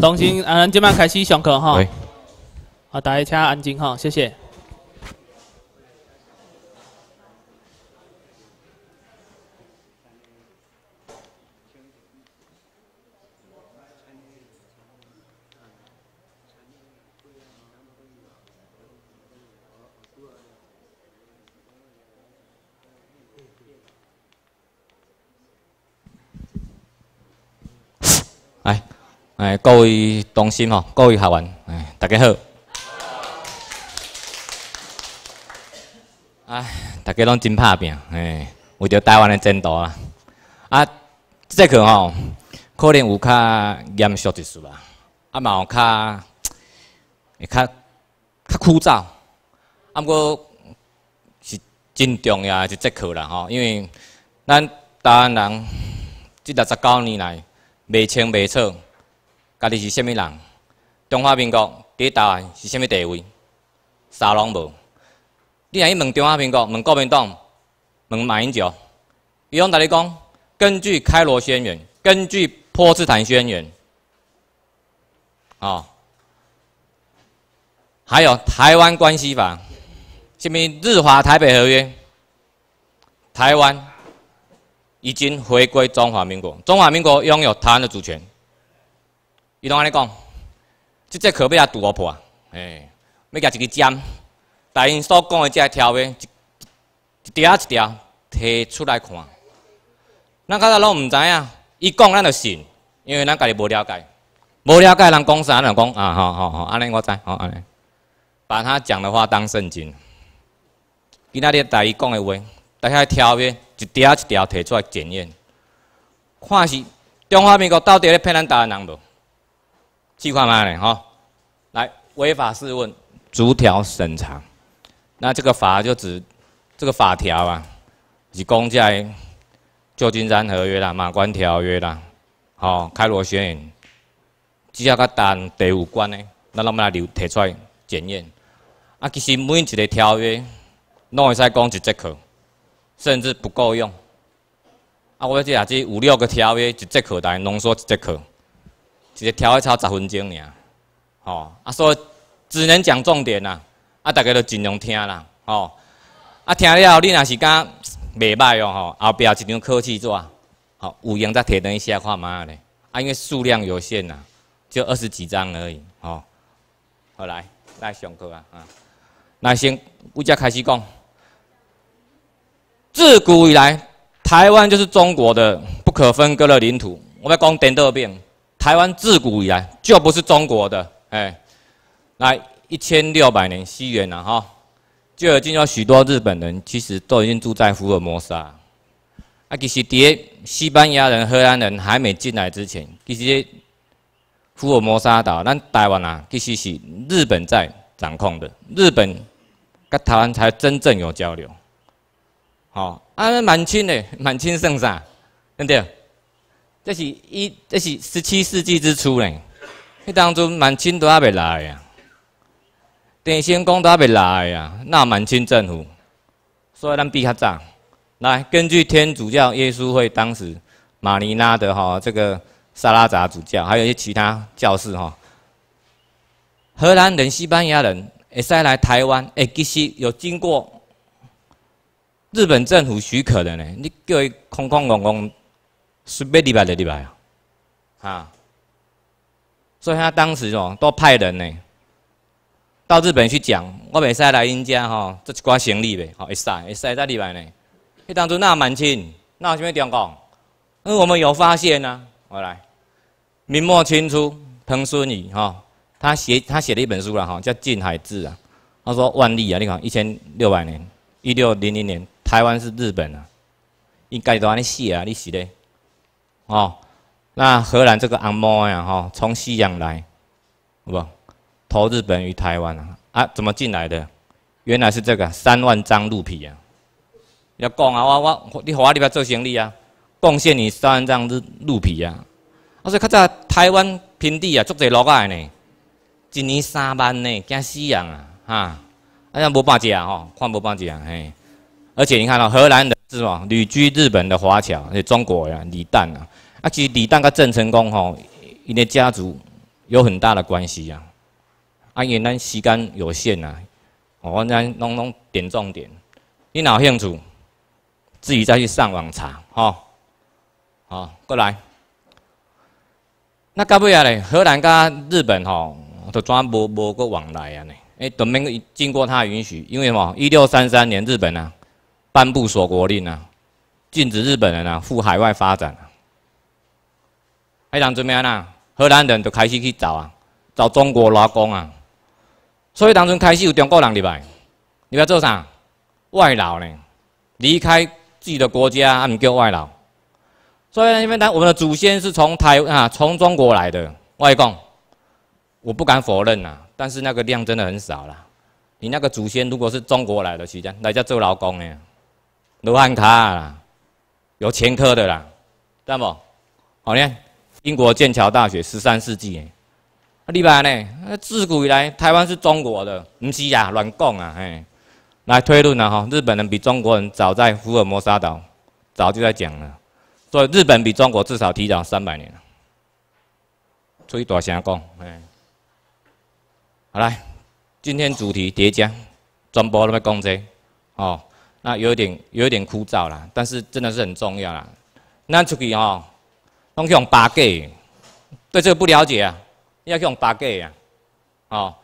同时，嗯，今晚开始上课哈。好，大家请安静哈，谢谢。各位同学吼，各位学员，大家好。大家拢真怕病，哎，为着台湾的前途啊。啊，这课吼，可能有较严肃一丝吧，啊嘛有较，会较较枯燥，啊，过是真重要的一节课啦吼，因为咱台湾人即六十九年来未清未楚。家己是虾物人？中华民国伫台湾是虾物地位？啥拢无？你若去问中华民国，问国民党，问马英九，伊拢甲你讲？根据开罗宣言，根据波茨坦宣言，哦，还有台湾关系法，虾物日华台北合约？台湾已经回归中华民国，中华民国拥有台湾的主权。伊拢安尼讲，即只壳欲来赌我破，哎，欲加一支针，但因所讲个只条约一条一条提出来看，咱较早拢毋知影，伊讲咱就信，因为咱家己无了解，无了解人讲啥，咱讲啊，好好好，安尼我知，好安尼，把他讲的话当圣经，今仔日大伊讲的话，大个条约一条一条提出来检验，看是中华民国到底咧骗咱台湾人无？计划嘛咧，吼，来违法试问，逐条审查。那这个法就指这个法条啊，是讲在旧金山合约啦、马关条约啦，吼，开罗宣言，只要跟单地有关的，那咱们来留提出来检验。啊，其实每一个条约，拢会使讲一节课，甚至不够用。啊，我这啊子五六个条约一节课，但浓缩一节课。一个调一操十分钟尔，吼啊所以只能讲重点啦，啊大家都尽量听啦，吼啊听了你若是讲袂歹哦吼，后壁一张考试做，吼有闲再提等一下看嘛嘞。啊因为数量有限呐，就二十几张而已，吼。好来来上课啊，啊，那先我仔开始讲，自古以来台湾就是中国的不可分割的领土，我要讲颠倒病。台湾自古以来就不是中国的，哎，来一千六百年西元了哈，就有进入许多日本人，其实都已经住在福尔摩沙。啊，其实第一西班牙人、荷兰人还没进来之前，其实福尔摩沙岛，咱台湾啊，其实是日本在掌控的，日本跟台湾才真正有交流。好，啊，满清的满清圣上，对不对？这是伊，这是十七世纪之初呢。迄当中满清都还未来啊，电线公都还未来啊，那满清政府所以咱比较早。来，根据天主教耶稣会当时马尼拉的哈这个萨拉扎主教，还有一些其他教士哈，荷兰人、西班牙人，会使来台湾，哎，其实有经过日本政府许可的呢。你叫伊空空空空。是每礼拜的礼拜啊，啊，所以他当时哦都派人呢到日本去讲，我袂使来因家吼，做一寡行李呗，吼，会使，会使在礼拜呢。迄当初那满清，纳什么？中国？因为我们有发现呐。我来，明末清初，彭孙义哈，他写他写了一本书了哈，叫《近海志》啊。他说万历啊，你看一千六百年，一六零零年，台湾是日本啊。应该都安尼写啊，你写嘞？哦，那荷兰这个阿猫呀，哈，从西洋来，不，投日本与台湾啊，啊，怎么进来的？原来是这个三万张鹿皮呀，要讲啊，我我你华里边做生意啊，贡献你三万张鹿鹿皮呀。我说刚在台湾平地啊，足侪落来呢，一年三万呢，惊西洋啊，哈，啊，呀，无半啊，吼，看无半啊，嘿，而且你看到荷兰的。是嘛？旅居日本的华侨，哎，中国呀，李旦啊，啊，其实李旦跟郑成功吼，因的家族有很大的关系啊。啊，因咱时间有限呐，我咱拢拢点重点。你哪兴趣，自己再去上网查，吼，好，过来。那到尾啊嘞，荷兰跟日本吼，都怎无无个往来啊呢？哎，都明经过他允许，因为什么？一六三三年，日本啊。颁布锁国令啊，禁止日本人啊赴海外发展。当阵咩啦？荷兰人就开始去找啊，找中国劳工啊。所以当阵开始有中国人入来，你要做啥？外劳呢？离开自己的国家，啊，唔叫外劳。所以因为当我们的祖先是从台啊从中国来的外公，我不敢否认呐，但是那个量真的很少啦。你那个祖先如果是中国来的，时间来叫做劳工呢？卢汉卡啦，有前科的啦，知道不？好呢，英国剑桥大学十三世纪，啊，另呢，自古以来台湾是中国的，唔是呀，乱讲啊！哎，来推论了哈，日本人比中国人早在福尔摩沙岛，早就在讲了，所以日本比中国至少提早三百年。吹大声讲，哎，好来，今天主题叠加，全部要讲这下，哦。那有点，有点枯燥啦，但是真的是很重要啦。那出去哦，拢去用八卦，对这个不了解啊，要用八卦呀，哦，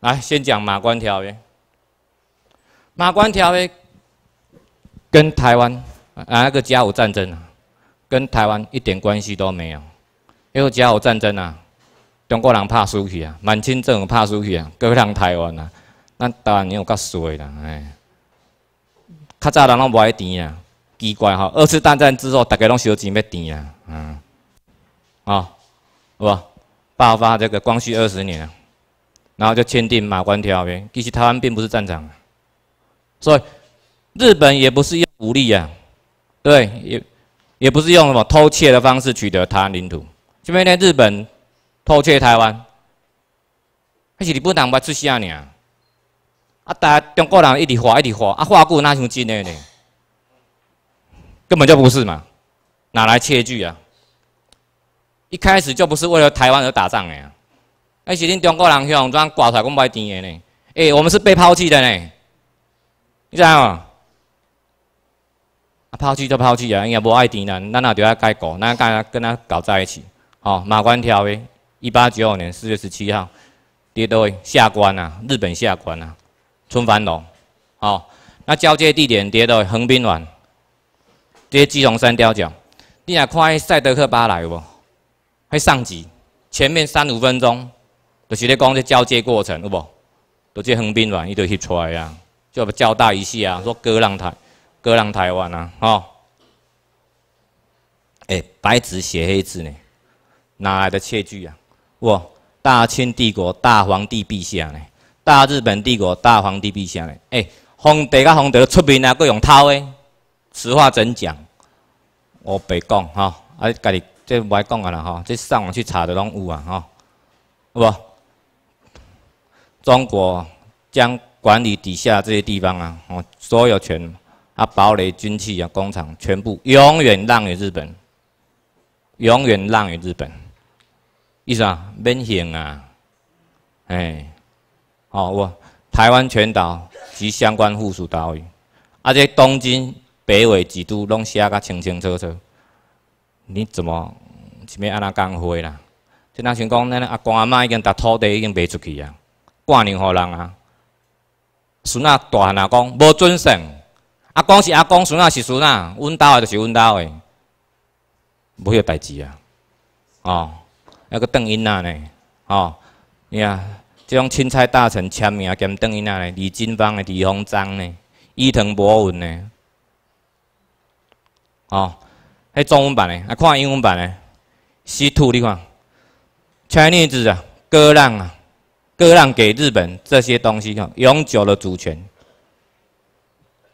来先讲马关条约。马关条约跟台湾啊那个甲午战争啊，跟台湾一点关系都没有。因为甲午战争啊，中国人怕输去啊，满清政府怕输去啊，割让台湾啊，那当然有较衰啦，哎。较早人拢无爱填啊，奇怪吼！二次大战之后，大家拢烧钱要填啊，嗯，哦，是无？爆发这个光绪二十年，然后就签订马关条约。其实台湾并不是战场，所以日本也不是用武力啊，对，也也不是用什么偷窃的方式取得台湾领土。因为呢，日本偷窃台湾，还是你不能白出息呢。啊！大家中国人一直喊一直喊，啊！喊过那像真的呢？根本就不是嘛，哪来切据啊？一开始就不是为了台湾而打仗的啊！那是恁中国人去武挂出来讲卖田的呢？哎，我们是被抛弃的呢？你知吗？啊，抛弃就抛弃啊！人家不爱田呢，咱也就要改过，咱跟他跟他搞在一起。哦，马关条约，一八九五年四月十七号，跌倒对？下关啊，日本下关啊。春繁龙，哦，那交接地点跌到横滨湾，跌基隆山雕角，你来看塞德克巴莱不？会上集前面三五分钟，就是在讲这交接过程，有不？都这横滨湾伊就翕出来呀，就交较大一下，啊，说割让台，割让台湾呐，哦，哎，白纸写黑字呢，哪来的窃据啊？哇，大清帝国大皇帝陛下呢？大日本帝国大皇帝陛下呢？哎，皇帝甲皇帝出兵啊，佫用偷的。实话真讲，我白讲吼，啊，家己即爱讲啊啦吼，即上网去查的拢有啊吼，好无？中国将管理底下这些地方啊，哦，所有权啊，堡垒、军器啊、工厂，全部永远让给日本，永远让给日本。意思啊，免刑啊，哎。哦，台湾全岛及相关附属岛屿，啊，这东京北纬几度拢写甲清清楚楚。你怎么是要安那讲话啦？就若像讲，咱阿公阿妈已经把土地已经卖出去啊，挂年互人啊。孙仔大汉啊，讲无准成，阿公是阿公，孙仔是孙仔，阮兜的就是阮兜的，无迄代志啊。哦，那阁当囝仔呢？哦，你啊。即种钦差大臣签名兼等于那嘞，李金芳的李鸿章嘞、伊藤博文嘞，哦，迄中文版嘞，啊，看英文版嘞。写土你看，Chinese 啊，割让啊，割让给日本这些东西哦，永久的主权，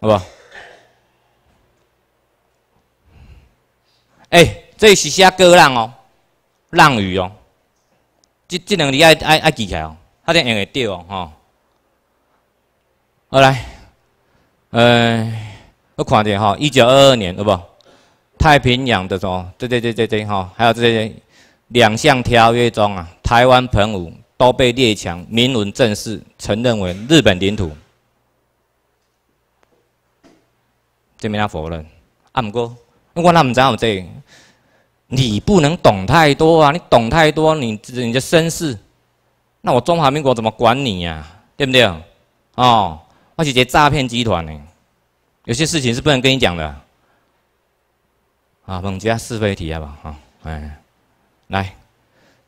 好不？好？哎，这是写割让哦，让予哦，这这两字爱爱爱记起来哦。他这样会对哦，好来，呃，我看下哈，一九二二年，哦，不？太平洋的哦，对对对对对，哈，还有这些两项条约中啊，台湾澎湖都被列强明文正式承认为日本领土，这没他否认。阿姆哥，我果他知道这，你不能懂太多啊，你懂太多，你你的身世。那我中华民国怎么管你呀？对不对？哦，是一这诈骗集团呢，有些事情是不能跟你讲的。啊，猛加是非题好不好？哎，来，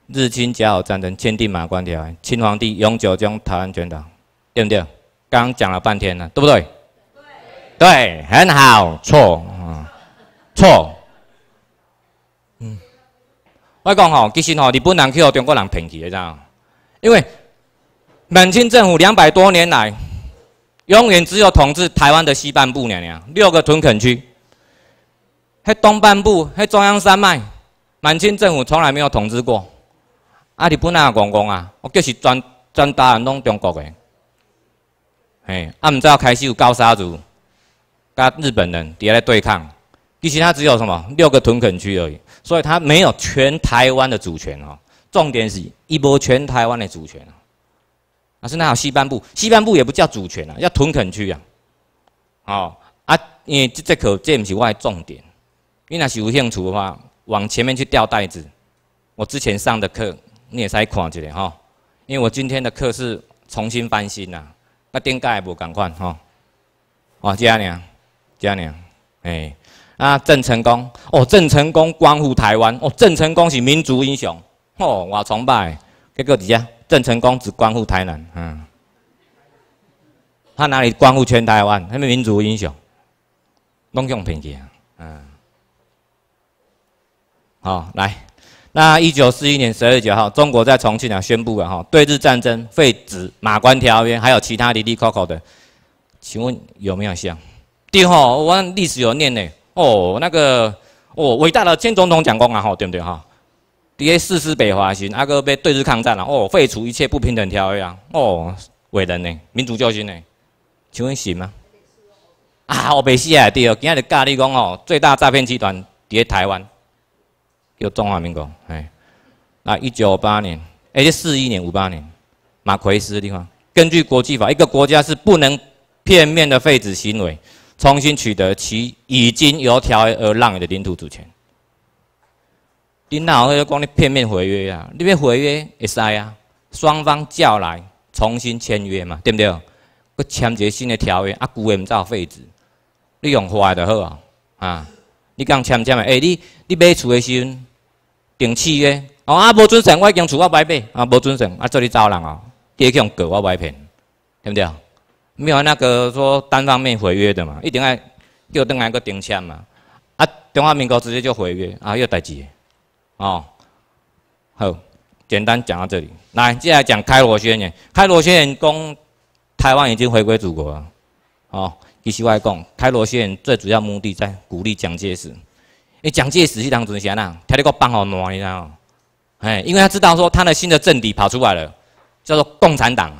日清甲午战争签订马关条约，清皇帝永久将台湾全岛，对不对？刚讲了半天了，对不对？对，很好，错，错。嗯，我讲哦，其实哦，日本人去和中国人平起的，知道？因为满清政府两百多年来，永远只有统治台湾的西半部，娘娘六个屯垦区。那东半部、那中央山脉，满清政府从来没有统治过。阿李布纳阿公啊，我就是专专打咱中国的，嘿，阿知道开始有高沙族、甲日本人伫咧对抗，其实他只有什么六个屯垦区而已，所以他没有全台湾的主权哦。重点是一波全台湾的主权啊！啊，是那西半部，西半部也不叫主权啊，要屯垦区啊！哦啊，因为这节课这不是我的重点，因为那是有兴趣的话，往前面去吊袋子。我之前上的课你也以看一下哈，因为我今天的课是重新翻新呐，那电盖不赶快哈！样嘉宁，样宁，哎，啊，郑成功哦，郑成功光复台湾哦，郑成功是民族英雄。哦，我崇拜。结果底下郑成功只关乎台南，嗯。他哪里关乎全台湾？他们民族英雄？弄用偏见，嗯。好，来，那一九四一年十二月九号，中国在重庆啊宣布了哈，对日战争废止马关条约，还有其他滴滴扣扣的。请问有没有像？对吼，我历史有念呢。哦，那个哦，伟大的前总统讲过啊，吼，对不对哈？第一，誓师北伐，时，阿个被对日抗战了。哦，废除一切不平等条约啊！哦，伟人呢，民族救星呢，请问信吗？啊，我未死啊！对哦，今日教你讲哦，最大诈骗集团在台湾，叫中华民国。哎，啊，一九八年，哎，四一年、五八年，马奎斯的地方，根据国际法，一个国家是不能片面的废止行为，重新取得其已经由条约而让予的领土主权。你老汉讲你片面毁约啊？你要毁约会使啊？双方叫来重新签约嘛？对不对？佮签一个新的条约啊，旧的毋才有废纸。你用换就好啊！啊，你讲签签的，哎，你你买厝的时阵定契约，哦啊无准成，我已经厝我歹买，啊无准成，啊，做你走人哦？加强个用我歹骗，对不对？没有那个说单方面毁约的嘛，一定爱叫等下个定签嘛。啊，中华民国直接就毁约啊，许代志。哦，好，简单讲到这里。来，接下来讲开罗宣言。开罗宣言公，台湾已经回归祖国了。哦，其实我来讲，开罗宣言最主要目的在鼓励蒋介石。哎，蒋介石是当作谁呐？他那个办好乱道吗？哎，因为他知道说他的新的政敌跑出来了，叫做共产党。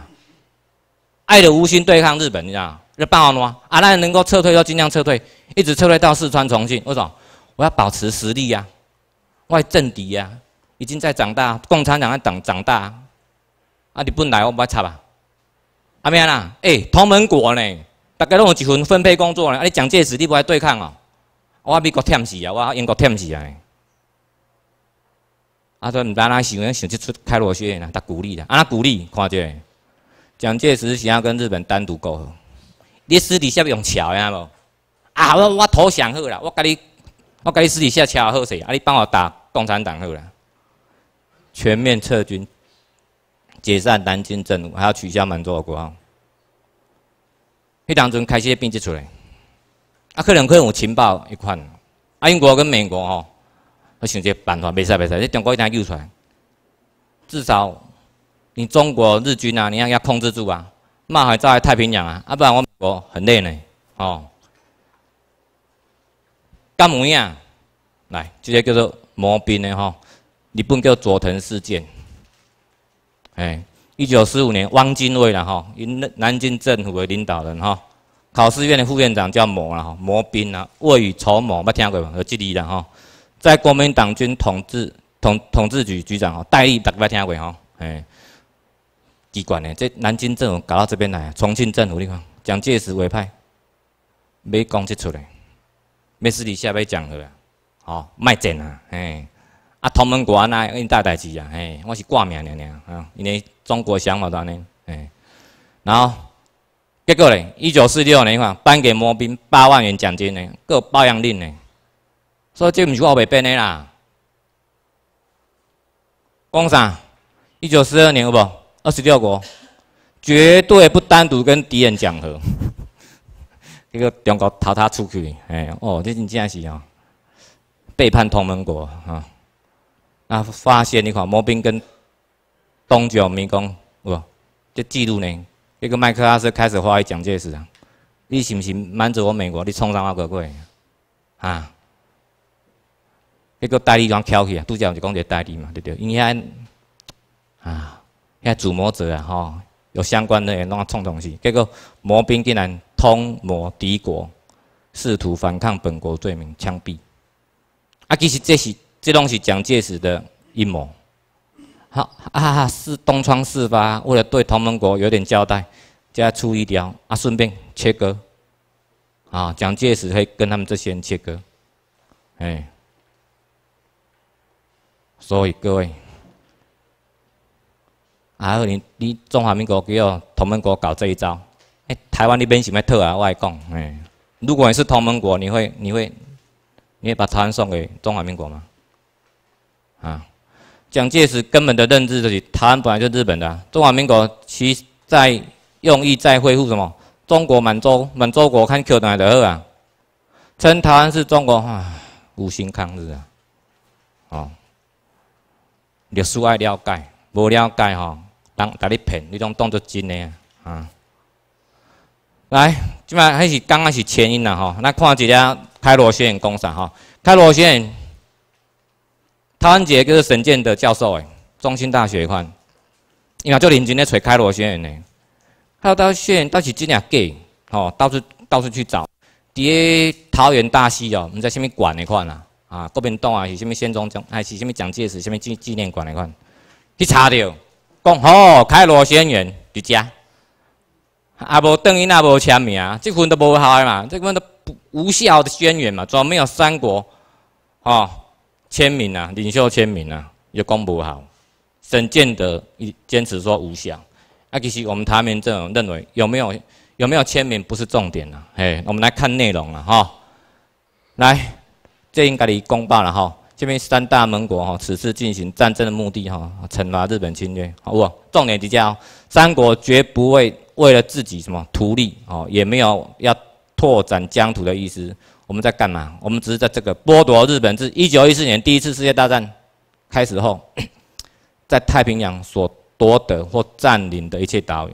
爱的无心对抗日本，你知道？就办好乱啊，那能够撤退就尽量撤退，一直撤退到四川重庆。为什么？我要保持实力呀。我政敌啊，已经在长大，共产党在长长大。啊，你不来我不要插吧。阿咩啦？哎，同盟国呢？大家拢有一份分配工作呢。啊，你蒋介石，你不来对抗哦。我美国忝死啊，我英国忝死啊。啊，说：唔安怎想，想就出开罗宣言啊，他鼓励安啊，鼓励，看这。蒋介石想要跟日本单独过和，你私底下用桥呀无？啊，我我投降好了，我跟你。我你私底下掐好势，啊！你帮我打共产党好了，全面撤军，解散南京政府，还要取消满洲国。迄当中开始编辑出来，啊！可能可能有情报一款，啊！英国跟美国哦，我想一个办法，袂使袂使，你中国一定要救出来，至少你中国日军啊，你要要控制住啊，麻烦在太平洋啊，啊不然我美国很累呢，哦。干嘛呀？来，这个叫做毛兵的吼，日本叫佐藤事件。哎，一九四五年，汪精卫啦哈，因南京政府的领导人哈，考试院的副院长叫毛啦，毛兵啦，未雨绸缪，没听过吗？有这里啦哈，在国民党军统治统统治局局长哦，戴笠大家没听过哈？哎，机关的，这南京政府搞到这边来，重庆政府地方，蒋介石委派，要讲这出来。没事，底下要讲和，哦，卖阵啊，哎，啊，同盟国啊，那因大代志啊，哎，我是挂名的呢，啊，因为中国祥无当呢，哎，然后结果咧，一九四六年，款颁给毛兵八万元奖金呢，个包养令呢，所以这毋是我背变的啦。讲啥？一九四二年有不？二十六国绝对不单独跟敌人讲和。一个中国投他出去，哎，哦，你真真是哦，背叛同盟国啊！啊，发现你看毛兵跟东条明光，不，这记录呢？一个麦克阿瑟开始怀疑蒋介石啊！你是不是瞒着我美国？你冲什我国过？啊！一个代理人跳起啊，拄则毋是讲一个代理嘛，对不对？因遐啊，遐主谋者啊，吼，有相关的弄啊，创东西，结果毛兵竟然。通谋敌国，试图反抗本国罪名枪毙，啊，其实这是这东西蒋介石的阴谋，好啊，是东窗事发，为了对同盟国有点交代，加出一条啊，顺便切割，啊，蒋介石会跟他们这些人切割，哎，所以各位，啊，你你中华民国给我同盟国搞这一招。台湾那边是要特啊，我来讲，哎，如果你是同盟国，你会你会你会把台湾送给中华民国吗？啊，蒋介石根本的认知就是台湾本来就日本的，中华民国其在用意在恢复什么？中国满洲满洲国看去哪就好啊？称台湾是中国，啊，无心抗日啊，哦，历史爱了解，无了解吼，当甲你骗你，种当作真呢，啊。来，即摆开是刚刚是前因啦吼，咱看一下开罗宣言讲啥吼。开罗宣言，桃园杰就是神剑的教授诶，中心大学款，伊嘛做林俊咧揣开罗宣言诶，开罗宣言倒是真正假，吼到处到处去找，伫桃园大戏哦，毋知虾米馆诶看啦，啊，国民党啊，是虾米宪宗还是虾米蒋介石虾米纪纪念馆诶看，去查着，讲吼，开罗宣言伫遮。阿无邓丽娜无签名啊，这份都无效的嘛，这份都无效的宣言嘛，专门没有三国哦签名啊，领袖签名啊，也公布好。沈建德坚持说无效，啊其实我们台民阵认为有没有有没有签名不是重点啊，嘿，我们来看内容啊、哈，来这应该你公报了哈。这边三大盟国哈，此次进行战争的目的哈，惩罚日本侵略，好不？重点加哦，三国绝不会为了自己什么图利哦，也没有要拓展疆土的意思。我们在干嘛？我们只是在这个剥夺日本自一九一四年第一次世界大战开始后，在太平洋所夺得或占领的一切岛屿，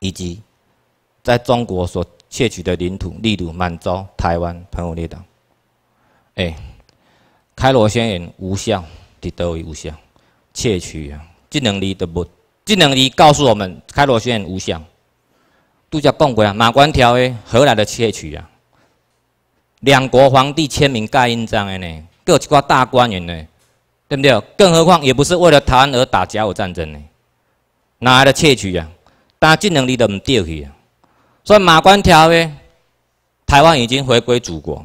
以及在中国所窃取的领土，例如满洲、台湾、澎湖列岛，哎。开罗宣言无效，伫等于无效。窃取啊！即两字都不，即两字告诉我们，开罗宣言无效，拄则讲过啊！马关条约何来的窃取啊？两国皇帝签名盖印章的呢，各一个大官员呢，对不对？更何况也不是为了湾而打甲午战争呢，哪来的窃取啊？但即两字都不对去啊！所以马关条约，台湾已经回归祖国。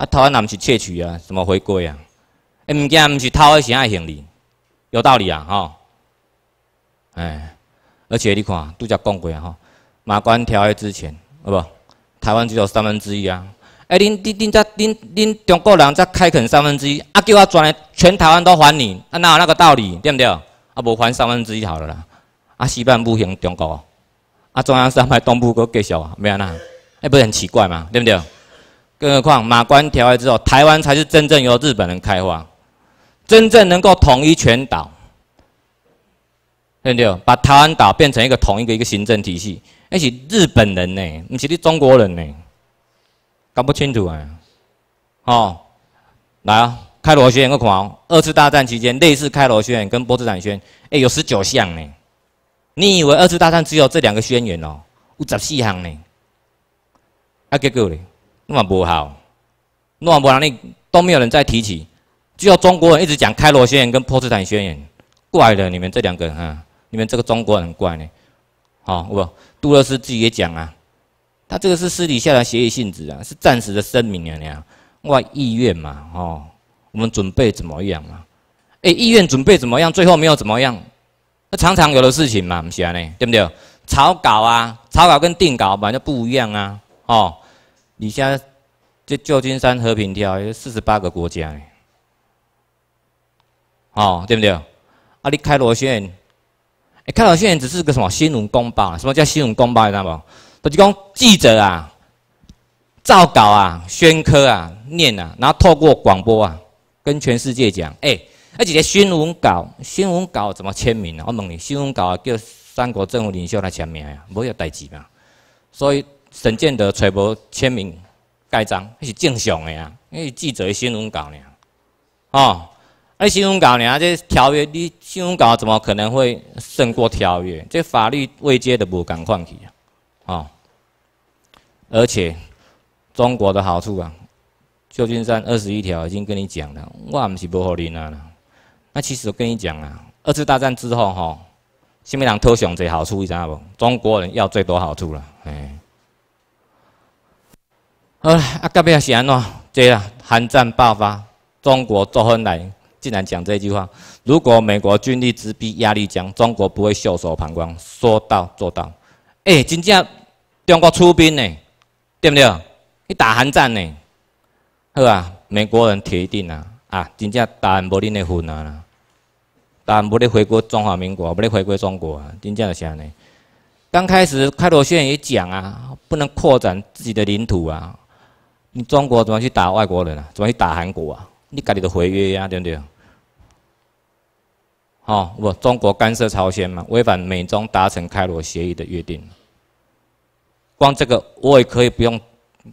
啊，偷啊，那毋是窃取啊，什么回归啊？诶，物件毋是偷的，是爱行李，有道理啊，吼！哎，而且你看，拄则讲过啊，马关条约之前，好无？台湾只有三分之一啊！诶，恁恁恁则恁恁中国人则开垦三分之一，啊叫啊全全台湾都还你，哪有那个道理，对毋对？啊，无还三分之一好了啦！啊，西部行中国，啊，中央山脉东部阁继续啊，咩安怎？诶，不是很奇怪嘛，对毋对？更何况马关条约之后，台湾才是真正由日本人开发，真正能够统一全岛。不对？把台湾岛变成一个统一的一个行政体系，那是日本人呢，不是你中国人呢，搞不清楚啊！哦，来啊，开罗宣言我看哦，二次大战期间类似开罗宣言跟波茨坦宣言，哎，有十九项呢。你以为二次大战只有这两个宣言哦？有十四项呢，啊，结果嘞。那么不好，诺曼伯豪那都没有人再提起，只有中国人一直讲开罗宣言跟波茨坦宣言。怪的，你们这两个人啊，你们这个中国人怪呢。好，不，杜勒斯自己也讲啊，他这个是私底下的协议性质啊，是暂时的声明啊，你啊，哇，意愿嘛，哦，我们准备怎么样嘛？哎，意愿准备怎么样，最后没有怎么样。那常常有的事情嘛，不是安呢，对不对？草稿啊，草稿跟定稿完全不一样啊，哦。你像这旧金山和平条约，四十八个国家，哦，对不对？啊，你开罗宣言，开罗宣言只是个什么新闻公报？什么叫新闻公报？你知道无？就是讲记者啊，造稿啊，宣科啊，念啊，然后透过广播啊，跟全世界讲。哎，而且个新闻稿，新闻稿怎么签名啊？我问你，新闻稿叫三国政府领袖来签名啊？没有代志嘛。所以。沈建德揣无签名盖章，那是正常的呀，因为记者的新闻稿尔。哦，啊，新闻稿尔，这条约你新闻稿怎么可能会胜过条约？这法律未接的不敢放去啊。哦，而且中国的好处啊，《旧金山二十一条》已经跟你讲了，我唔是无合理啊。那其实我跟你讲啊，二次大战之后吼，国民党投降这好处，你知道无？中国人要最多好处了，哎。好啊，阿干是安怎？这样，寒战爆发，中国周恩来竟然讲这句话：如果美国军力直逼压力强，中国不会袖手旁观，说到做到。哎，真正中国出兵呢，对不对？去打寒战呢，好啊！美国人铁定啊，啊，真正打无恁的份啊，打无你回归中华民国，无你回归中国啊，真正是安尼。刚开始开罗宣言也讲啊，不能扩展自己的领土啊。你中国怎么去打外国人啊？怎么去打韩国啊？你家里的回约呀，对不对？哦，不，中国干涉朝鲜嘛，违反美中达成开罗协议的约定。光这个我也可以不用，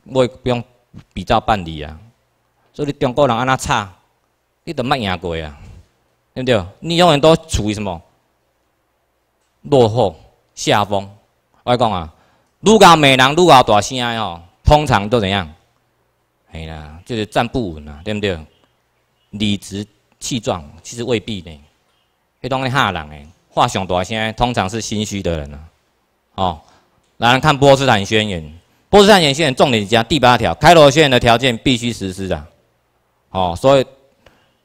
我也不用比较办理呀。所以中国人安那差，你都冇赢过呀，对不对？你永远都处于什么落后、下风。我讲啊，如果美人如果大声哦，通常都怎样？哎呀，就是站不稳啊，对不对？理直气壮，其实未必呢。迄种吓人诶，话上大声，通常是心虚的人啊。哦，来看《波斯坦宣言》。《波斯坦宣言》重点讲第八条，开罗宣言的条件必须实施的。哦，所以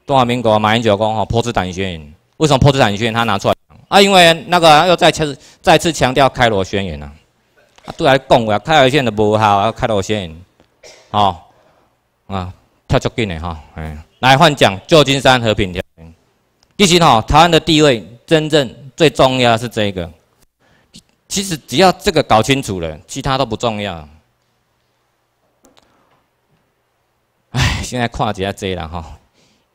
中华民国马英九讲《哦，波斯坦宣言》，为什么《波斯坦宣言》他拿出来？讲啊，因为那个又再次再次强调开罗宣言呐。啊，对来共啊，开罗宣言的无效啊，开罗宣言，哦。啊，跳足紧的哈，哎，来换讲旧金山和平条约。其实哈，台湾的地位真正最重要是这个。其实只要这个搞清楚了，其他都不重要。哎，现在跨节要追了哈。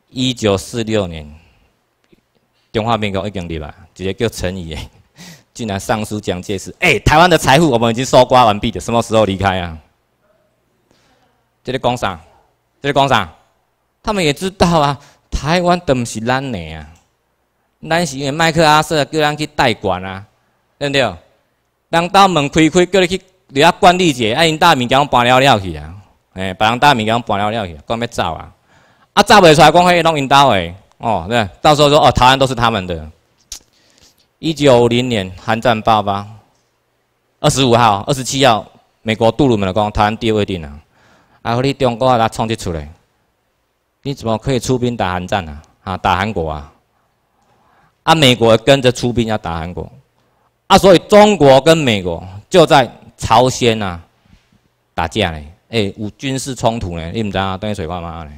一九四六年，中华民国已经立了，直接叫陈仪，竟然上书蒋介石：“哎，台湾的财富我们已经搜刮完毕了，什么时候离开啊？”这个讲啥？是讲啥？他们也知道啊，台湾都不是咱的啊，咱是因为麦克阿瑟叫咱去代管啊，对不对？人道门开开，叫你去，你要管理者啊，因大物件阮搬了了去啊，哎，把人大物件阮搬了了去，讲要走啊，啊，走不出来，迄个拢因兜诶，哦，对，到时候说哦，台湾都是他们的。一九零年韩战爆发，二十五号、二十七号，美国杜鲁门的光，台湾第二位定了。啊！你中国啊，创这出来，你怎么可以出兵打韩战啊？啊，打韩国啊！啊，美国跟着出兵要打韩国，啊，所以中国跟美国就在朝鲜呐打架呢。哎，有军事冲突呢。你唔知啊，等于水火嘛呢？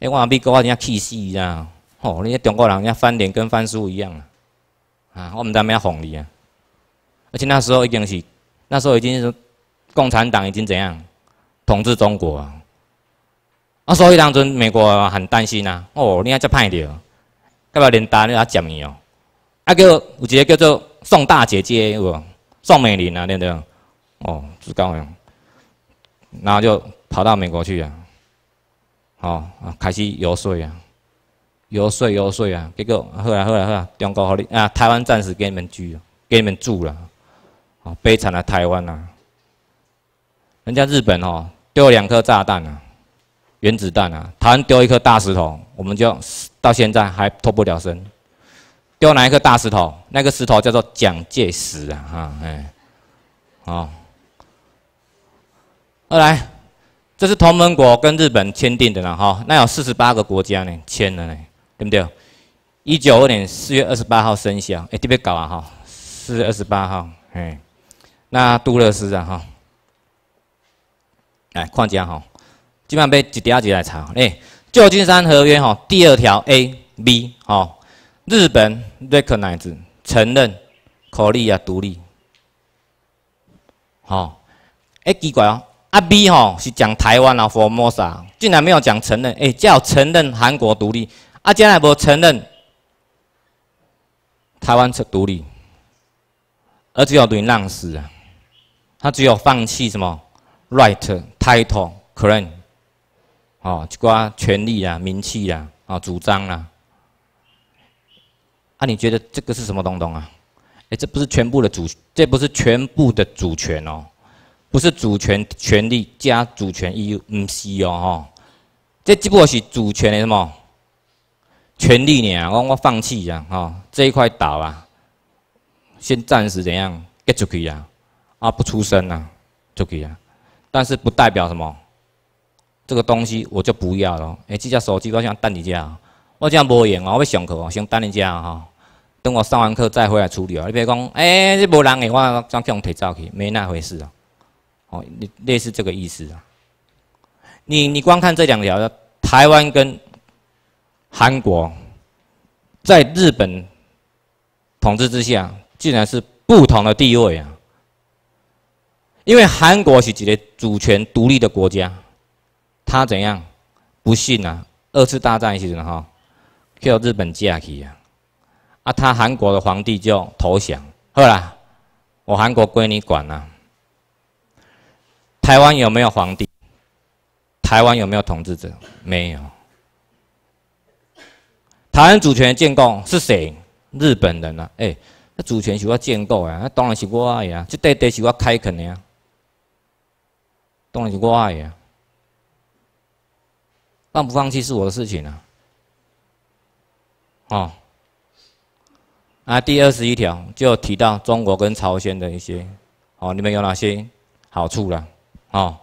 哎，我阿美国真人气死啦！吼，你中国人要翻脸跟翻书一样啊！啊，我唔知咩叫哄你啊！而且那时候已经是，那时候已经是共产党已经怎样？统治中国啊，啊，所以当中美国很担心呐。哦，你阿这派掉，个把联达你阿接你哦。啊，叫有一个叫做宋大姐姐，有无？宋美龄啊，连对。哦，是高样。然后就跑到美国去啊，哦，开始游说啊，游说游说啊。结果好啊好啊好啊，中国给你啊，台湾暂时给你们住，给你们住了。啊，悲惨的台湾啊。人家日本哦，丢两颗炸弹啊，原子弹啊，台湾丢一颗大石头，我们就到现在还脱不了身。丢哪一颗大石头？那个石头叫做蒋介石啊！哈哎，哦。二来，这是同盟国跟日本签订的了哈，那有四十八个国家呢签了，呢，对不对？一九二年四月二十八号生效，哎，特别搞啊哈，四月二十八号，哎，那杜勒斯啊哈。看一下吼，今晚被一条一来查。哎，旧金山合约吼，第二条 A、B 吼，日本 recognize 承认，可立啊独立。吼，哎奇怪哦，阿 B 吼是讲台湾啊，Formosa 竟然没有讲承认，哎叫承认韩国独立，阿竟然不承认台湾独立，而只有对 u 死啊，他只有放弃什么 right。t i t l e c l 哦，一挂权利啊、名气啊、啊主张啊。啊，你觉得这个是什么东东啊？哎，这不是全部的主，这不是全部的主权哦，不是主权权利加主权义务，唔是哦，吼，这只不过是主权的什么权利呢？我我放弃呀，吼，这一块岛啊，先暂时怎样，get 出去呀，啊不出声呐，出去呀。但是不代表什么，这个东西我就不要了。哎，这家手机我想带你家，我这样无用啊，我上课先等你家哈。等我上完课再回来处理哦。你别讲，哎，你无人诶，我将这种退走去，没那回事啊。哦，类似这个意思啊。你你光看这两条，台湾跟韩国，在日本统治之下，竟然是不同的地位啊。因为韩国是一个主权独立的国家，他怎样？不幸啊，二次大战时阵哈，叫日本架起啊，啊，他韩国的皇帝就投降，好啦，我韩国归你管啊。台湾有没有皇帝？台湾有没有统治者？没有。台湾主权建构是谁？日本人啊，哎，那主权是我建构啊，那当然是我呀，这地地是我开垦的呀。东西怪呀，放不放弃是我的事情啊！哦，那第二十一条就提到中国跟朝鲜的一些哦，你们有哪些好处了？哦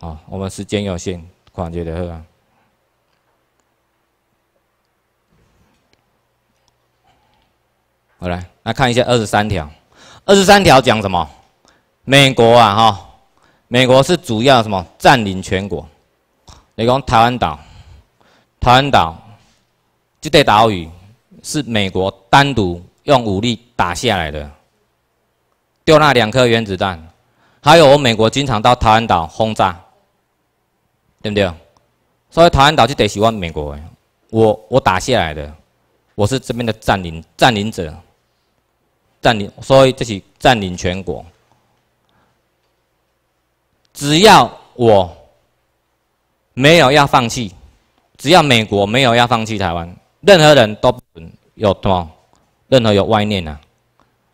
哦，我们时间有限，快点的，是啊。好来来看一下二十三条，二十三条讲什么？美国啊，哈。美国是主要什么占领全国？你讲台湾岛，台湾岛，这堆岛屿是美国单独用武力打下来的，丢那两颗原子弹，还有我美国经常到台湾岛轰炸，对不对？所以台湾岛就得喜欢美国，我我打下来的，我是这边的占领占领者，占领，所以这是占领全国。只要我没有要放弃，只要美国没有要放弃台湾，任何人都不能有多，任何有歪念啊！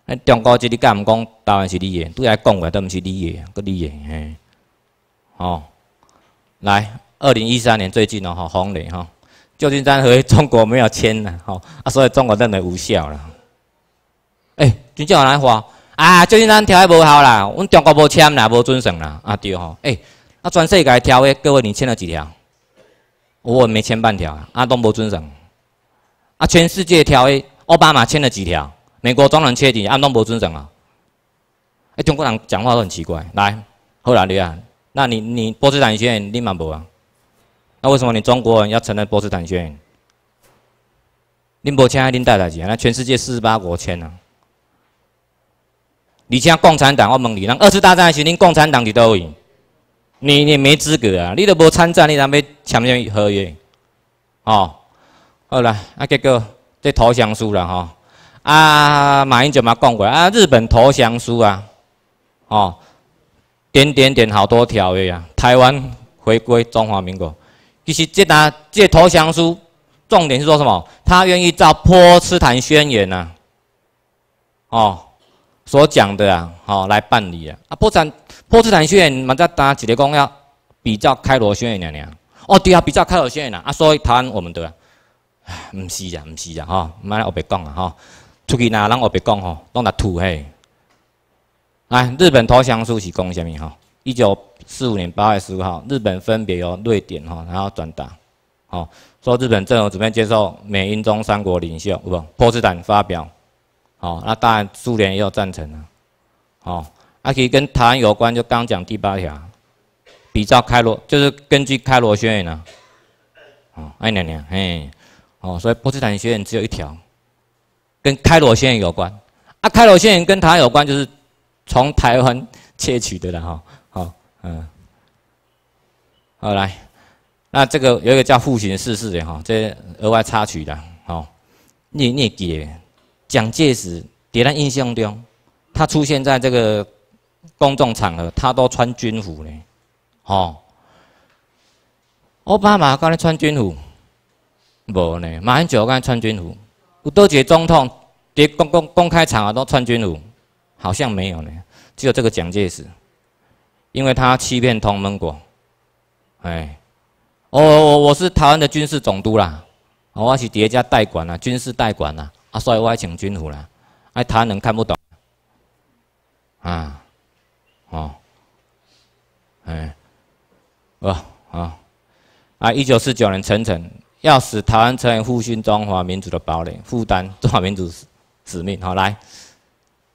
那中国这里敢讲台湾是你的，对爱讲的都不是你的，个你的嘿，哦，来，二零一三年最近哦，哈，洪磊哈，旧金山和中国没有签了哈，啊，所以中国认为无效了。哎，军舰来华。啊，最近咱条约无效啦，阮中国无签啦，无遵守啦，啊对吼，诶，啊全世界条约，各位你签了几条？我没签半条，啊啊都无遵守，啊全世界条约，奥巴马签了几条？美国总统签几条？啊都无遵守啊。哎，中国人讲话都很奇怪，来，荷兰啊，那你你波茨坦宣言你嘛无啊？那为什么你中国人要承认波茨坦宣言？你无签，你带代志啊？那全世界四十八国签啊。你像共产党，我问你，人二次大战时，你共产党伫倒位？你你没资格啊！你都无参战，你怎要签签约？合约？哦，好啦，啊，结果这投降书了吼。啊，马云就嘛讲过啊，日本投降书啊，哦，点点点好多条的呀。台湾回归中华民国。其实这个这投降书重点是说什么？他愿意照波茨坦宣言呐？哦。所讲的啊，好来办理啊。啊，波斯坦，波斯坦宣言嘛，在打几个光，要比较开罗学院那样。哦，对啊，比较开罗学院啊。啊，所以他我们对，唉，唔是呀，唔是呀，吼，咪来我别讲啊，吼，出去哪咱我别讲吼，弄个土嘿。来，日本投降书是讲什么哈？一九四五年八月十五号，日本分别由瑞典哈然后转达，吼，说日本政府准备接受美英中三国领袖，不，波斯坦发表。哦，那当然苏联也有赞成啊。哦，那可跟台湾有关，就刚讲第八条，比较开罗，就是根据开罗宣言啊。哦，哎娘娘，嘿，哦，所以波茨坦宣言只有一条，跟开罗宣言有关。啊，开罗宣言跟台湾有关，就是从台湾窃取的了哈。好，嗯，好来，那这个有一个叫父行逝世的哈，这额外插曲的，好，念念给。蒋介石，给人印象中，他出现在这个公众场合，他都穿军服呢。哦，奥巴马刚才穿军服，无呢？马英九刚才穿军服，有多个总统在公公开场合都穿军服，好像没有呢。只有这个蒋介石，因为他欺骗同盟国，哎，哦，我我是台湾的军事总督啦，我起叠加代管啦，军事代管啦。啊，所以我还穿军服啦，哎，台湾人看不懂，啊，哦，哎，哇，啊，啊，一九四九年，陈诚要使台湾成为复兴中华民族的堡垒，负担中华民族使命。好，来，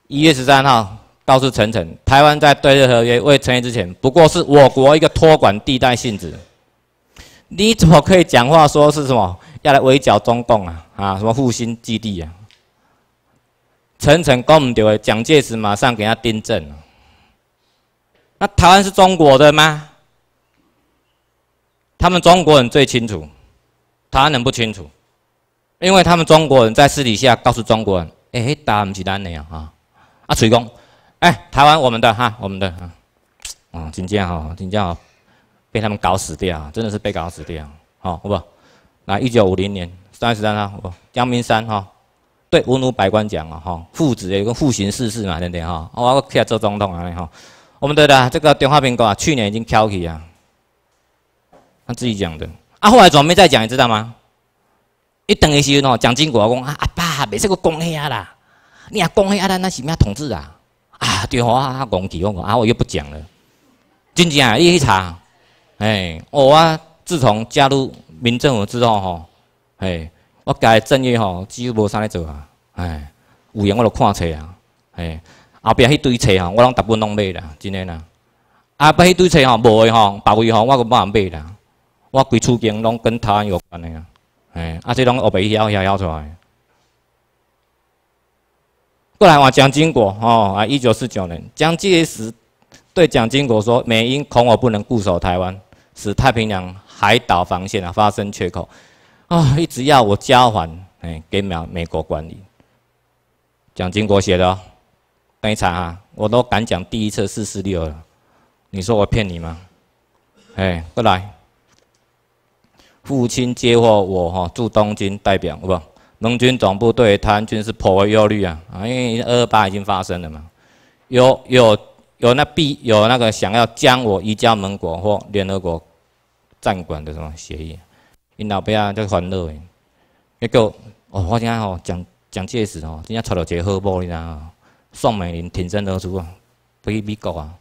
一月十三号，告诉陈诚，台湾在对日合约未成立之前，不过是我国一个托管地带性质。你怎么可以讲话说是什么？要来围剿中共啊！啊，什么复兴基地啊？层层攻唔到的，蒋介石马上给他定正。那台湾是中国的吗？他们中国人最清楚，台湾人不清楚？因为他们中国人在私底下告诉中国人：，哎，打我们几单那样啊？啊，水工，哎，台湾我们的哈，我们的，啊，真正浩，真正浩被他们搞死掉，真的是被搞死掉。好，不。来，一九五零年，三月十三号，江明山哈，对文武百官讲啊哈，父子有个父行事事嘛对不对哈，我下做总统啊哈，我们的这个电话苹果啊，去年已经挑起啊，他自己讲的啊，后来准备再讲，你知道吗？一等的时候蒋经国讲啊，阿爸没这个讲黑啦，你阿功黑啦，那是咩统治啊？啊，对好啊，讲起我啊，我又不讲了，真正一查，哎，我啊，自从加入。民政府之后吼，嘿，我家的正业吼只有无啥咧做啊，嘿，有闲我就看册啊，嘿，后壁迄堆册吼我拢逐本拢买啦，真诶啦，后壁迄堆册吼无诶吼，别位吼我阁无通买啦，我规厝间拢跟台湾有关诶啦，嘿，啊即拢黑白晓晓一出来。过来话蒋经国吼，啊一九四九年，蒋介石对蒋经国说：美英恐我不能固守台湾，使太平洋。海岛防线啊发生缺口，啊一直要我交还哎给美美国管理。蒋经国写的，等一查啊，我都敢讲第一次四四六了，你说我骗你吗？哎，过来，父亲接获我哈驻东京代表，不，盟军总部对台湾军是颇为忧虑啊，啊因为二二八已经发生了嘛，有有有那必有那个想要将我移交盟国或联合国。战管的什种协议，因老爸啊在欢乐的，结果哦，发现哦，蒋蒋介石哦，真正出了一个好报的啦。宋美龄挺身而出啊，去美国啊，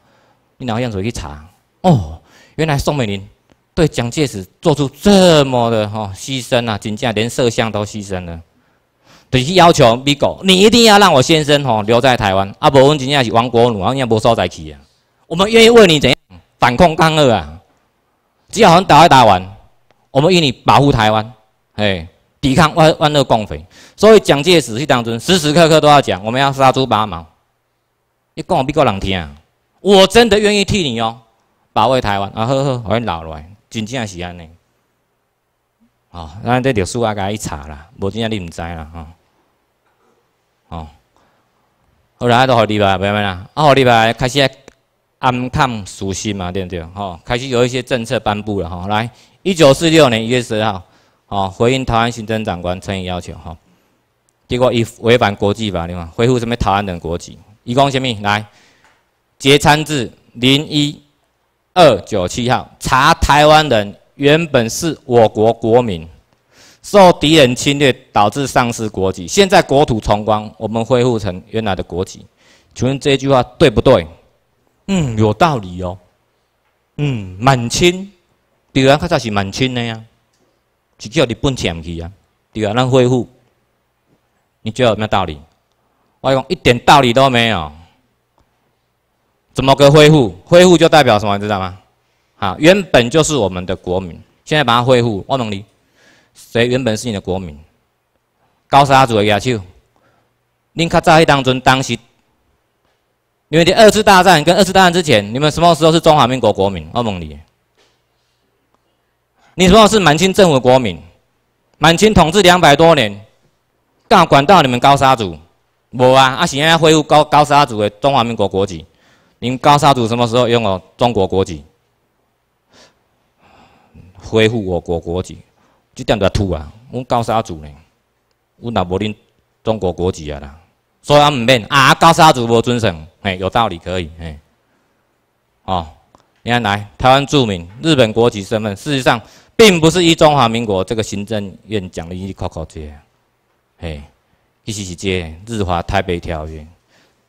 你老样子去查，哦，原来宋美龄对蒋介石做出这么的吼牺牲啊，真正连摄像都牺牲了，等于要求美国，你一定要让我先生吼留在台湾，啊不，真正是亡国奴啊，你也无所在去啊。我们愿意为你怎样反攻抗二啊。只要我们打会打完，我们与你保护台湾，哎，抵抗万万恶共匪。所以蒋介石去当中，时时刻刻都要讲，我们要杀猪拔毛，你讲比国人听啊！我真的愿意替你哦，保卫台湾。啊，呵呵，我迎老来，真正是安尼。哦，咱这历史啊，该去查啦，无真正你毋知啦，吼。哦，好来都好礼拜，拜友们啊，好礼拜开始。安探熟悉嘛？对不对？吼，开始有一些政策颁布了。吼，来，一九四六年一月十号，吼，回应台湾行政长官陈毅要求，吼，结果违违反国际法，你看，恢复什么台湾人国籍？一共什么？来，截参至零一二九七号，查台湾人原本是我国国民，受敌人侵略导致丧失国籍，现在国土重光，我们恢复成原来的国籍。请问这句话对不对？嗯，有道理哦。嗯，满清，对啊，较早是满清的呀，是叫日本抢去啊，对啊，咱恢复？你觉得有有道理？我讲一点道理都没有。怎么个恢复？恢复就代表什么？知道吗？啊，原本就是我们的国民，现在把它恢复，我问你。谁原本是你的国民？高沙族的野兽，恁较早当阵当时。你们的二次大战跟二次大战之前，你们什么时候是中华民国国民？我问你，你什么是满清政府的国民？满清统治两百多年，干管到你们高沙族？无啊，啊是现在恢复高高沙族的中华民国国籍？你们高沙族什么时候用了中国国籍？恢复我国国籍，这点要吐啊！我高沙族呢，我哪无恁中国国籍啊啦？所以阿唔免啊，教生主无遵守，嘿，有道理可以，嘿，哦，你看来台湾著名日本国籍身份，事实上并不是依中华民国这个行政院奖的去扣扣接，嘿，一起去接日华台北条约，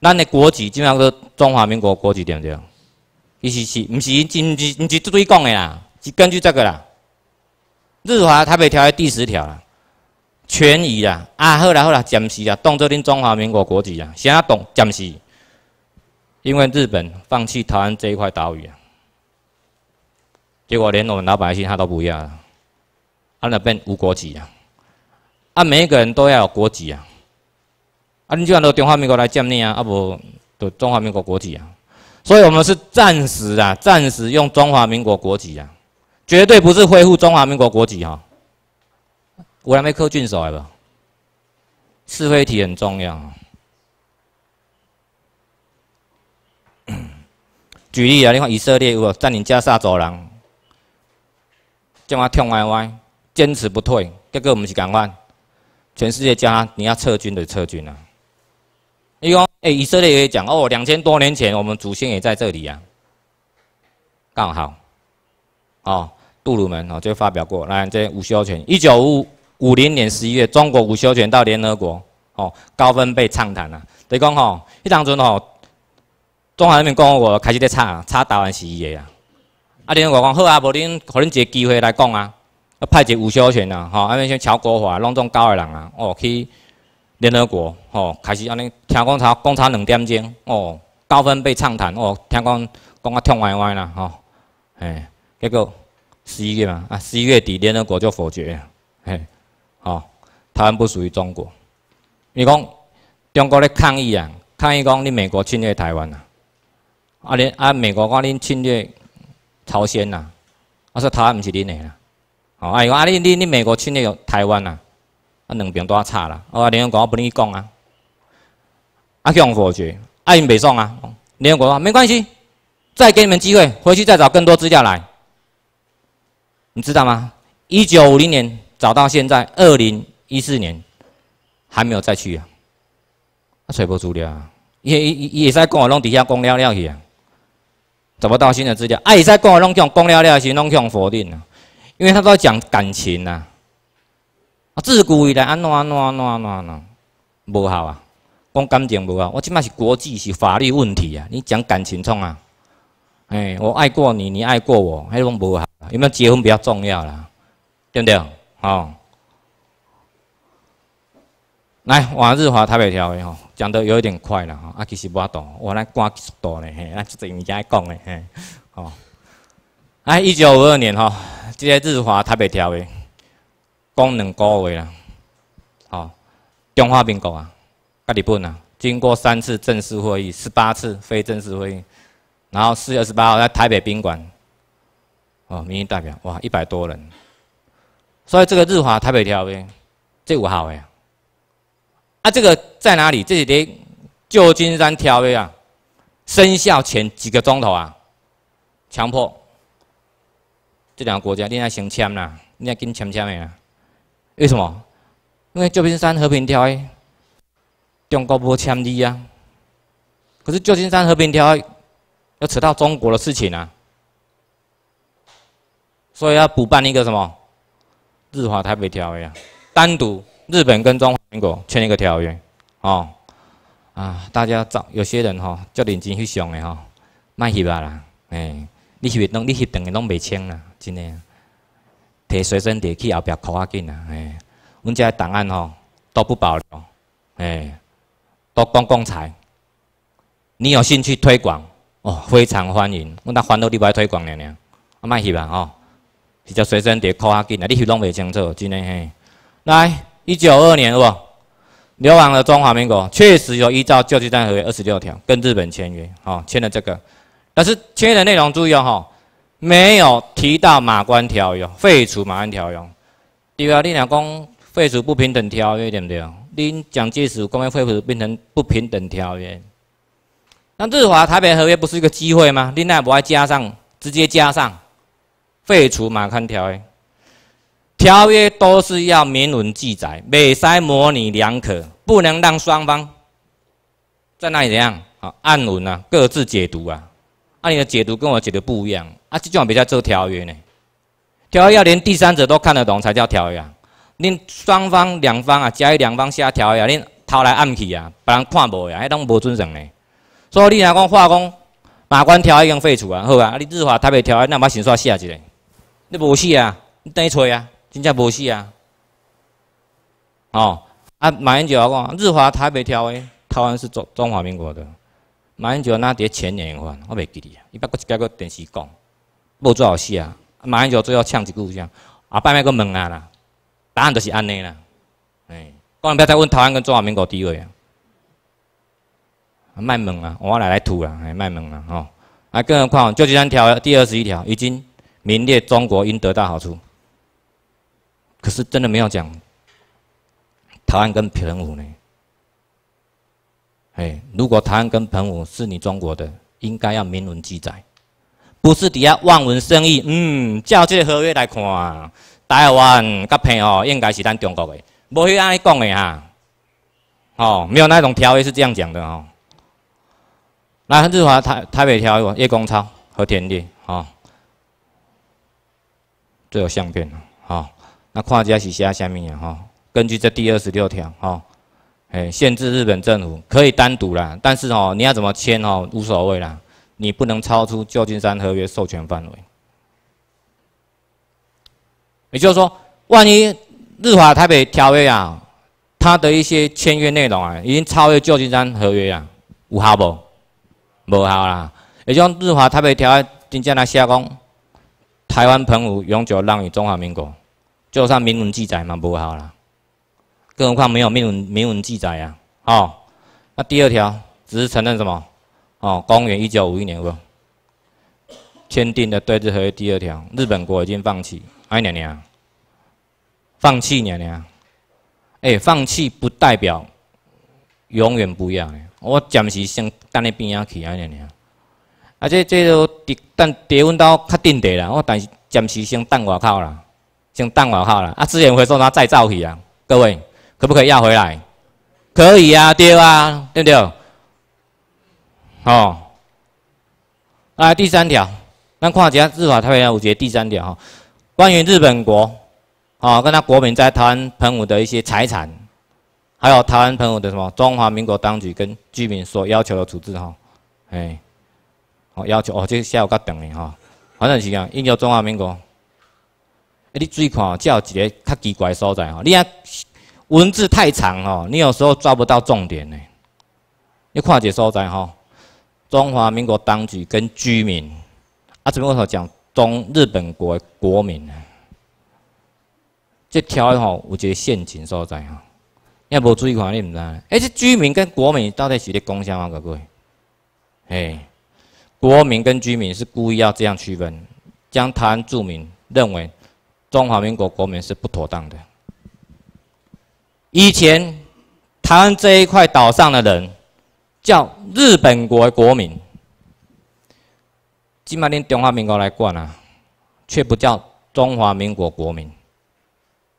咱的国籍基本上中华民国国籍对不对？伊是是唔是伊真唔是唔是做讲的啦？是根据这个啦，日华台北条约第十条啦。权益啊！啊，好啦好啦，暂时啊，当作恁中华民国国籍啊。先在动，暂时，因为日本放弃台湾这一块岛屿啊，结果连我们老百姓他都不要了，啊，那边无国籍啊，啊，每一个人都要有国籍啊，啊，你就按到中华民国来占领啊，啊不，就中华民国国籍啊，所以我们是暂时啊，暂时用中华民国国籍啊，绝对不是恢复中华民国国籍哈。我还没克郡守，来吧？是非题很重要。举例啊，你看以色列有无占领加沙走廊，怎啊痛歪歪，坚持不退，结果唔是咁款。全世界加你要撤军的撤军啊！伊讲，哎，以色列也讲哦，两千多年前我们祖先也在这里啊，刚好。哦，杜鲁门哦就发表过，来这无休权，一九五。五零年十一月，中国无修权到联合国，哦，高分贝畅谈啊！等于讲吼，迄当阵吼，中华人民共和国开始在吵，啊，吵台湾是吔啊！啊，联合国讲好啊，无恁，互恁一个机会来讲啊，要派一个无修权啊，吼，安尼像乔国华，拢种高诶人啊，哦，去联合国，吼，开始安尼，听讲吵，讲吵两点钟，哦，高分贝畅谈，哦，听讲，讲啊畅歪歪啦，吼，哎，结果十一月嘛，啊，十一月底联合国就否决，嘿。台湾不属于中国。你讲中国的抗议啊，抗议讲你美国侵略台湾呐。啊，你啊，美国讲你侵略朝鲜呐。我说台湾不是恁的啦。哦，讲啊，你你你，美国侵略台湾呐。啊，两边都差啦。啊，联合国不能去讲啊。啊，叫我决。啊，你别爽啊。联合国没关系，再给你们机会，回去再找更多资料来。你知道吗？一九五零年找到现在二零。一四年还没有再去啊，啊，他随波逐流，也也也在讲话弄底下讲了了去啊，找不到新的资料。啊，也在讲话弄讲了了去，拢去否定啊，因为他都在讲感情呐。啊，自古以来啊，哪哪哪哪哪，无效啊，讲感情无效。我这摆是国际是法律问题啊，你讲感情创啊？哎，我爱过你，你爱过我，还讲无效？有没有结婚比较重要啦？对不对？哦。来，日华台北条约吼，讲得有一点快了吼，啊，其实我懂，我来赶速度咧，嘿，啊，就这物件讲咧，嘿，哦，哎，一九五二年吼，这个日华台北条约，讲两个月啦，哦，中华民国啊，甲日本啊，经过三次正式会议，十八次非正式会议，然后四月二十八号在台北宾馆，哦，民意代表哇，一百多人，所以这个日华台北条约最有效诶。那这个在哪里？这是在旧金山条约啊，生效前几个钟头啊，强迫这两个国家，你要先签啦，你要跟签签的啦。为什么？因为旧金山和平条约中国不会签的呀。可是旧金山和平条约要扯到中国的事情啊，所以要补办一个什么日华台北条约，啊，单独。日本跟中华民国签一个条约，哦啊，大家找有些人吼叫认真去上的吼，卖去吧啦，哎，你去弄，你去等个拢袂签啦，真的。摕随身碟去后壁扣较紧啦，哎，阮遮档案哦都不保留，哎，都公共财。你有兴趣推广哦，非常欢迎。阮那欢乐你不爱推广呢呢，啊卖去吧吼，是叫随身碟扣较紧啦，你去拢袂清楚，真的嘿。来。一九二年是不？流亡的中华民国确实有依照《旧金山合约》二十六条跟日本签约，哈，签了这个。但是签的内容注意哦，哈，没有提到马关条约废除，马关条约，第二你立两公废除不平等条约对不对？您蒋介石工业废除变成不平等条约。那日华台北合约不是一个机会吗？另外不还加上直接加上废除马关条约。条约都是要明文记载，袂使模拟两可，不能让双方在那里怎样啊？暗文啊，各自解读啊，啊，你的解读跟我解读不一样啊？这种袂使做条约呢？条约要连第三者都看得懂才叫条约。啊。恁双方两方啊，甲乙两方写条约，恁偷来暗去啊，别人看无呀，迄种无尊重的。所以你若讲话讲马关条约已经废除啊，好吧？啊，你日华台北条约那把先刷写一下，你无写啊？你等伊吹啊？真正无死啊，哦啊！马英九讲日华台北条约，台湾是中中华民国的。马英九哪第前年还我袂记得啊，伊别过一过电视讲，无做好事啊。马英九最后呛一句啥？啊，拜拜个问啊啦，答案就是安尼啦。哎，讲了不要再问台湾跟中华民国地位啊，卖萌啦，我奶奶了，啦，卖萌啦，吼！啊，更何况旧金山条第二十一条已经名列中国应得到好处。可是真的没有讲台湾跟澎湖呢？哎，如果台湾跟澎湖是你中国的，应该要明文记载，不是底下望文生义，嗯，照这个合约来看，台湾甲澎湖应该是咱中国的，不会安你讲的哈，哦，没有那种条约是这样讲的哦。那日华台台北条约，叶公超和田地，哦，这后相片啊，哦。那跨加是写虾米啊？吼，根据这第二十六条，吼，哎，限制日本政府可以单独啦，但是哦，你要怎么签哦，无所谓啦，你不能超出旧金山合约授权范围。也就是说，万一日华台北条约啊，它的一些签约内容啊，已经超越旧金山合约啊，有效不？无效啦。而且，日华台北条约真正来写讲，台湾澎湖永久让与中华民国。就算明文记载嘛，不好啦。更何况没有明文明文记载呀！哦，那第二条只是承认什么？哦，公元一九五一年不？签订的对日合约第二条，日本国已经放弃。哎，哪年啊？放弃哪年啊？哎，放弃不代表永远不要。我暂时先等你边啊去啊哪年？啊，这这都等等温到确定地啦。我但是暂时先等外口啦。先当完好了，啊！资源回收它再造起啊！各位，可不可以要回来？可以啊，对啊，对不对？好，啊，第三条，那看一下《日法台湾五节第三条哈，关于日本国，好，跟他国民在台湾澎湖的一些财产，还有台湾澎湖的什么中华民国当局跟居民所要求的处置哈，哎，好要求哦，这下有较长的哈，反正这样，应由中华民国。你注意看，这有一个较奇怪所在哦。你啊，文字太长哦，你有时候抓不到重点的。你看这所在哦，中华民国当局跟居民，啊，怎么讲？中日本国国民，这条吼有一个陷阱所在哦。你啊，无注意看，你唔知。而这居民跟国民到底是咧讲啥嘛？各位，哎，国民跟居民是故意要这样区分，将台湾住民认为。中华民国国民是不妥当的。以前，台湾这一块岛上的人，叫日本国国民，今嘛令中华民国来管啊，却不叫中华民国国民，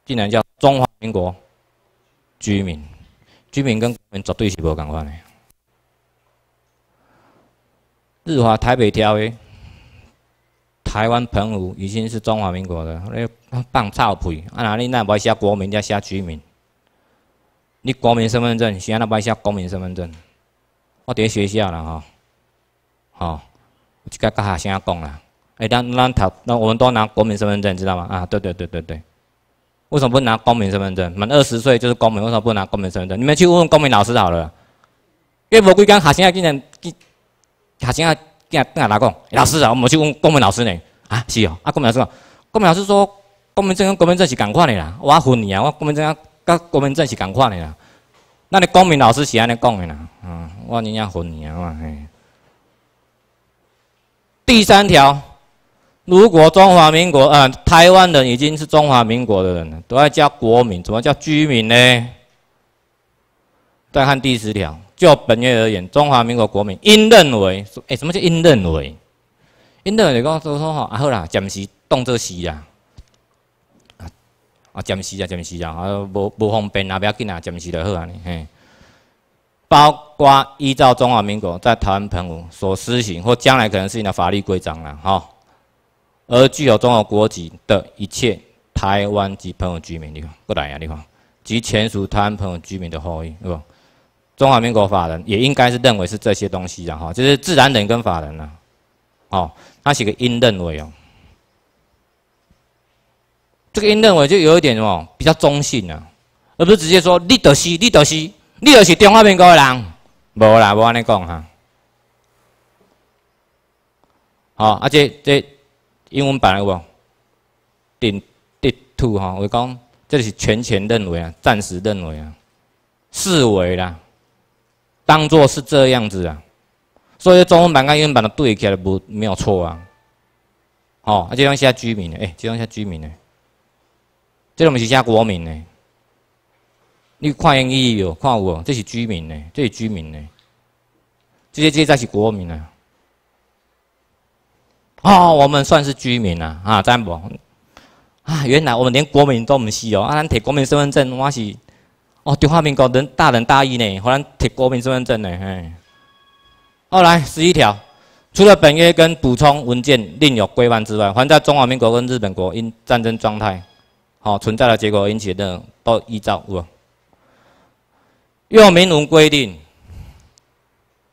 竟然叫中华民国居民，居民跟国民绝对是无共款的。日华台北条约。台湾澎湖已经是中华民国的，那个臭屁，皮，啊哪里那不写国民，要写居民？你国民身份证写那不写公民身份证？我得学校了哈，好，就甲给学生讲了。哎，咱咱读，那我们都拿国民身份证，知道吗？啊，对对对对对。为什么不拿公民身份证？满二十岁就是公民，为什么不拿公民身份证？你们去问问公民老师好了。这无规定学生要经常，去学生。今下今讲，老师啊，我们去问公民老师呢。啊，是哦。啊，公民老师，公民老师说，公民证跟国民证是共款的啦。我服你啊！我公民证跟国民证是共款的啦。那你公民老师是安尼讲的啦。嗯，我真正服你啊！我嘿。第三条，如果中华民国嗯，台湾人已经是中华民国的人，了，都要叫国民，怎么叫居民呢？再看第十条。就本月而言，中华民国国民应认为，哎，什么叫应认为？应认为就是说说吼，啊好啦，暂时当做是啦，啊啊暂时啊暂时啊，啊无无方便啊不要紧啊暂时就好安尼嘿。包括依照中华民国在台湾澎湖所施行或将来可能施行的法律规章啦，哈，而具有中华国籍的一切台湾及澎湖居民，你看，过来呀，你看，及前属台湾澎湖居民的后代，是不？中华民国法人也应该是认为是这些东西的哈，就是自然人跟法人呐。哦，他写个应认为哦，这个应认为就有一点哦，比较中性啊，而不是直接说你得西，你得西，你也是中华民国的人。无啦，无安尼讲哈。哦，而且这英文版有无？ditto 哈，我讲这是全权认为啊，暂时认为啊，视为啦。当做是这样子啊，所以中文版跟英文版的对起来不没有错啊。哦，而且讲一居民呢，哎，种是下居民呢，这种是写国民呢，你看伊哦，看我，这是居民呢，这是居民呢，这些这些才是国民呢。哦，我们算是居民啊，啊，占卜，啊，原来我们连国民都唔是哦，啊，咱提国民身份证，我是。哦，中华民国人大人大义呢，好像贴国民身份证呢，嘿。好，来十一条，除了本约跟补充文件另有规范之外，凡在中华民国跟日本国因战争状态，好存在的结果引起的，都依照我。又明文规定，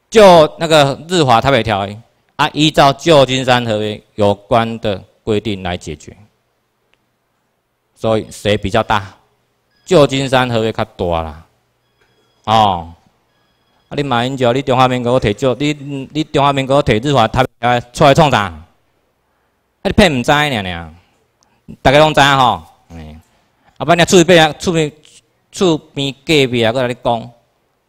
就那个日华台北条约啊，依照旧金山合约有关的规定来解决。所以谁比较大？旧金山和会较大啦，哦，啊！你马英九，你中华民国摕旧，你你中华民国摕日华台啊出来创啥？啊！你骗唔知尔尔，大家拢知啊吼。后尾尔厝边、啊厝边、厝边隔壁啊，佮来伫讲，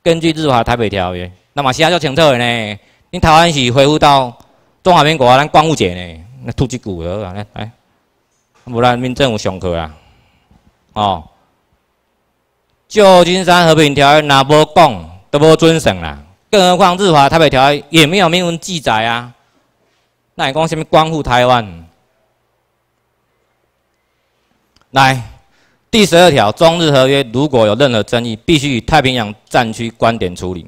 根据日华台北条约，那么其他就清楚个呢。你台湾是恢复到中华民国啊，咱光复节呢，那土鸡骨头啊，来，不然民政府上课啊，哦。旧金山和平条约那无讲，都不遵守啦，更何况日华台北条约也没有明文记载啊，那你讲什么关乎台湾？来，第十二条，中日合约如果有任何争议，必须以太平洋战区观点处理。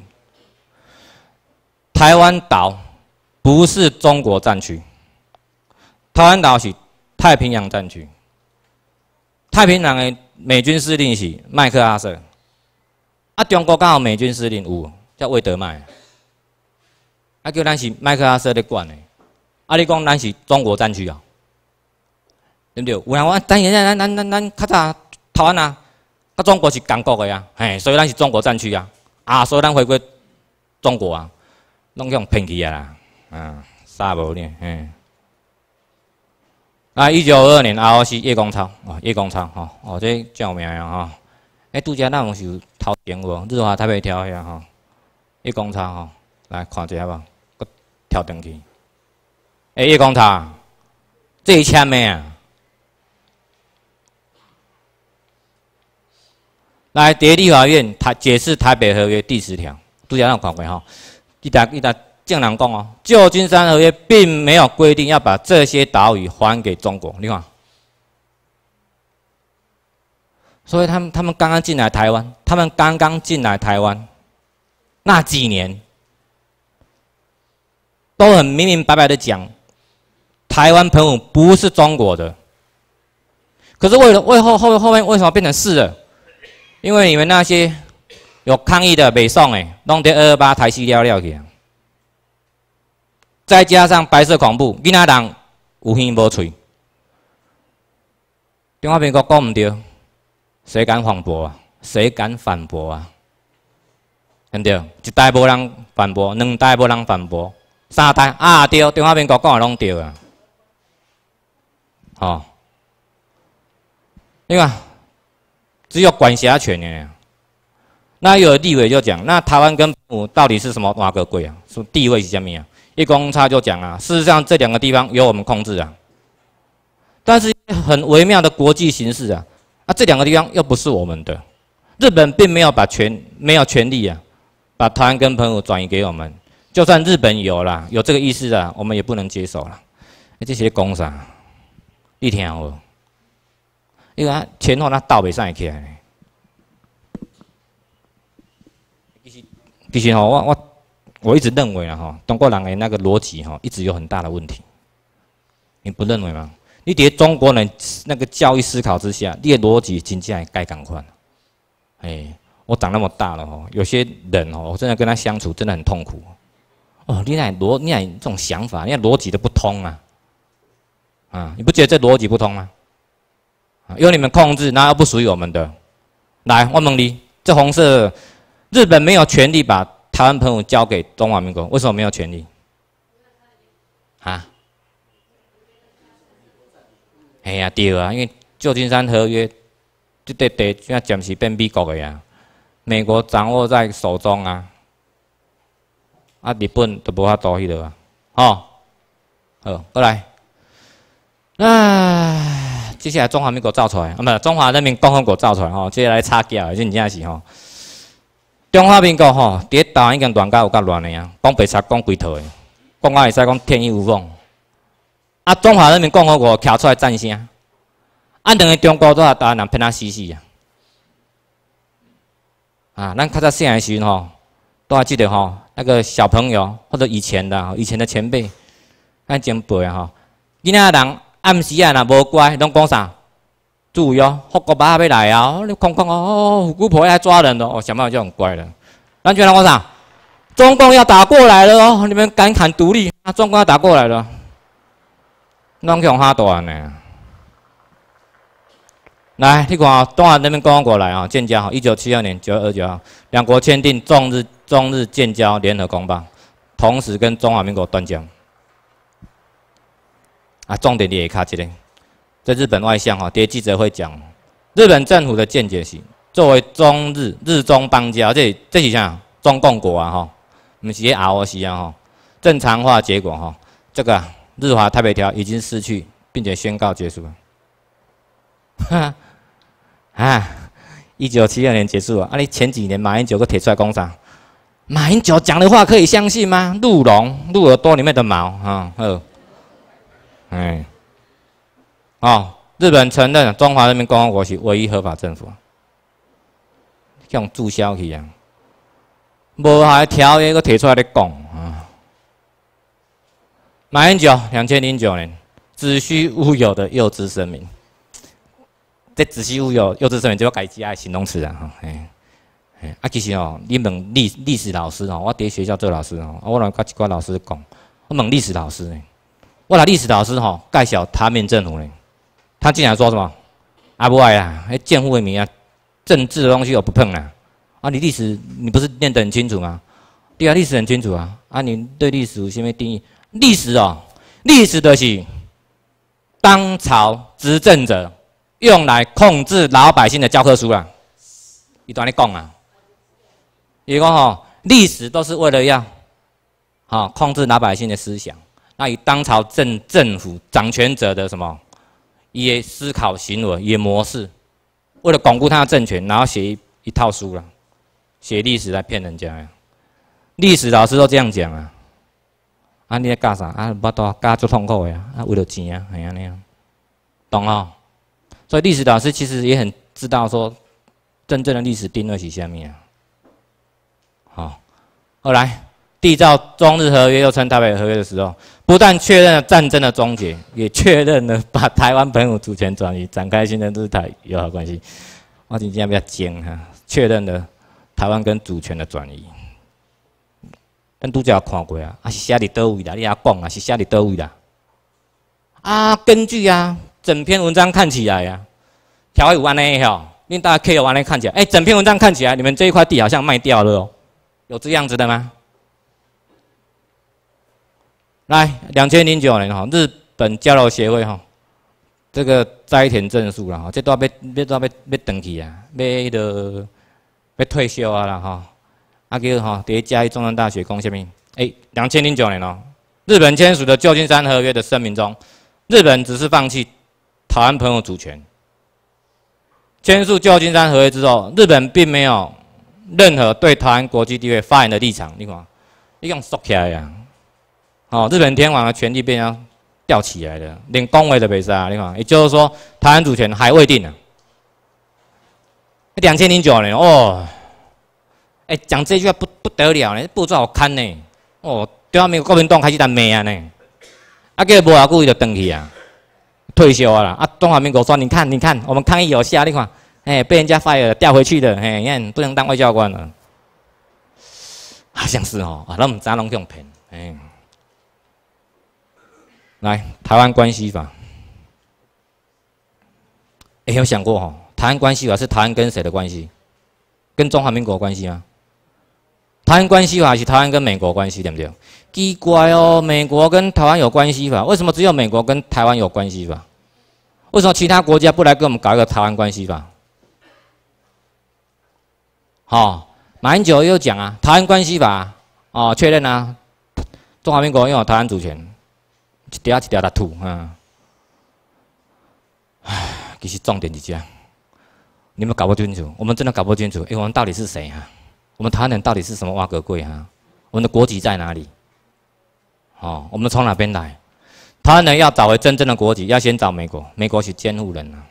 台湾岛不是中国战区，台湾岛是太平洋战区，太平洋的。美军司令是麦克阿瑟，啊，中国刚好美军司令有叫魏德迈，啊，叫咱是麦克阿瑟咧管的，啊，你讲咱是中国战区啊，对不对？有人讲，但现在咱咱咱咱较早台湾啊，甲中国是共国的啊，嘿，所以咱是中国战区啊，啊，所以咱回归中国啊，拢向骗去啊，啊，啥无呢，嘿。啊，一九二二年，阿是叶公超，哦，叶公超，哈，哦，这叫名啊，哈。哎，杜家那红是头绳无，日华台北跳下，哈，叶公超，哈，来看一下吧，搁跳登去，诶，叶公超，这一前面啊，来，地方法院台解释台北合约第十条，杜家那看过哈，一打一打。竟然讲哦，《旧金山合约》并没有规定要把这些岛屿还给中国。你看，所以他们他们刚刚进来台湾，他们刚刚进来台湾那几年，都很明明白白的讲，台湾澎湖不是中国的。可是为了为后后后面为什么变成是了？因为你们那些有抗议的北宋诶，弄得二二八台西了了去啊！再加上白色恐怖，囝仔人有耳无嘴，中华民国讲毋对，谁敢反驳啊？谁敢反驳啊？看对？一代无人反驳，二代无人反驳，三代啊对，中华民国讲也拢对啊。吼，你看，只有管辖权的，那有的地位就讲，那台湾跟母到底是什么哪个贵啊？是地位是什物啊？一公差就讲啊，事实上这两个地方由我们控制啊，但是很微妙的国际形势啊，啊这两个地方又不是我们的，日本并没有把权没有权利啊，把台湾跟澎湖转移给我们，就算日本有了有这个意思啊，我们也不能接受了，这些公差，一听哦，为他前后他倒没上起来，其实其实哦，我我。我一直认为啊，哈，中国两岸那个逻辑，哈，一直有很大的问题。你不认为吗？你以中国人那个教育思考之下，你的逻辑真正该赶快。上哎，我长那么大了，哈，有些人哦，我真的跟他相处真的很痛苦。哦，你那逻，你那这种想法，你那逻辑都不通啊！啊，你不觉得这逻辑不通吗？啊，由你们控制，那有不属于我们的？来，万梦妮，这红色，日本没有权利把。台湾朋友交给中华民国，为什么没有权利？啊？哎呀，对啊，因为旧金山合约，这块地啊暂时变美国的呀，美国掌握在手中啊，啊，日本都无法到去的啊，哦，好，过来，那接下来中华民国造出来，啊不，中华人民共和国造出来，哦，接下来插脚，而且你也是哦。中华人民国吼，第一党已经乱到有够乱的啊！讲白话讲几套的，讲我会使讲天衣无缝。啊，中华人民共和国站出来赞声，啊，两个中国都啊，大汉人拼啊死死啊！啊，咱较早细汉时吼，都还记得吼，那个小朋友或者以前的以前的前辈，咱真背吼，今仔人暗时啊，若无乖，拢讲啥？注意哦，虎哥爸要来啊！你空空哦，姑婆来抓人了哦，想办法叫人乖了。安全人讲啥？中共要打过来了哦！你们敢喊独立？啊，中共要打过来了，乱叫哈短呢。来，你看啊，中华人民共和国来啊，建交。一九七二年九月二十九号，两国签订中日中日建交联合公报，同时跟中华民国断交。啊，重点你也卡这个。在日本外相哈，这些记者会讲，日本政府的见解是，作为中日日中邦交这这几项，中共国啊哈，我们直接罗斯啊哈，正常化结果哈，这个日华台北条已经失去，并且宣告结束了。哈，啊，一九七二年结束啊，你前几年马英九个铁出来工厂，马英九讲的话可以相信吗？鹿茸鹿耳朵里面的毛啊，呵，哎。哦，日本承认中华人民共和国是唯一合法政府，像注销一样。无还条约都提出来的讲啊，马英九两千零九年子虚乌有的幼稚声明，这子虚乌有幼稚声明就要改几个形容词了哈。哎哎，啊其实哦，你问历历史老师哦，我伫学校做老师哦，我来甲一寡老师讲，我问历史老师，呢，我来历史老师吼介绍他民政府呢，他竟然说什么“阿不外啊，还见富为民啊，政治的东西我不碰啦。”啊，你历史你不是念得很清楚吗？对啊，历史很清楚啊。啊，你对历史有什么定义历史哦，历史的是当朝执政者用来控制老百姓的教科书啦。伊在你讲啊，伊讲吼历史都是为了要哦、控制老百姓的思想，那以当朝政政府掌权者的什么？伊的思考行为，也模式，为了巩固他的政权，然后写一一套书了，写历史来骗人家呀。历史老师都这样讲啊，啊你在干啥？啊，不都加足痛苦的啊，为了钱啊，哎呀那样，懂哦？所以历史老师其实也很知道说，真正的历史定位是下物啊。好，后来。缔造中日合约又称台北合约的时候，不但确认了战争的终结，也确认了把台湾本土主权转移，展开新的日台友好关系。我今天比较尖哈，确认了台湾跟主权的转移。但读者看过啊，啊是写你单位的，你阿讲啊是写你单位的。啊，根据啊整篇文章看起来啊，条有安尼吼，令大家看了安尼看起来，哎，整篇文章看起来你们这一块地好像卖掉了哦，有这样子的吗？来，两千零九年哈，日本交流协会哈，这个斋田正书啦，哈，这都要要都要要登记啊，要个要退休啊啦哈，啊叫哈，在加义中央大学讲什么？哎，两千零九年哦，日本签署的旧金山合约的声明中，日本只是放弃台湾、朋友主权。签署旧金山合约之后，日本并没有任何对台湾国际地位发言的立场。你看，一共缩起来啊。哦，日本天皇的权力被吊起来了，连公位都被杀，你看，也就是说，台湾主权还未定呢。那两千零九年哦，哎，讲这句话不不得了呢，不知道我看呢。哦，中华民国国民党开始在骂呢，啊，叫不雅久意就退去啊，退休啊啦。啊，中华民国说你看你看，我们抗议有效，你看，哎，被人家 fire 调回去的，哎，不能当外交官了，好像是哦，啊，那们咋弄这种骗，哎。来，台湾关系法，也有想过哈？台湾关系法是台湾跟谁的关系？跟中华民国关系吗？台湾关系法是台湾跟美国关系，对不对？奇怪哦，美国跟台湾有关系吧？为什么只有美国跟台湾有关系吧？为什么其他国家不来跟我们搞一个台湾关系法？好，马英九又讲啊，台湾关系法啊，确认啊，中华民国拥有台湾主权。一条一条的吐，啊！唉，其实重点是这，你们搞不清楚，我们真的搞不清楚，因为我们到底是谁啊？我们台湾人到底是什么？挖个鬼啊！我们的国籍在哪里？哦，我们从哪边来？台湾人要找回真正的国籍，要先找美国。美国是监护人啊，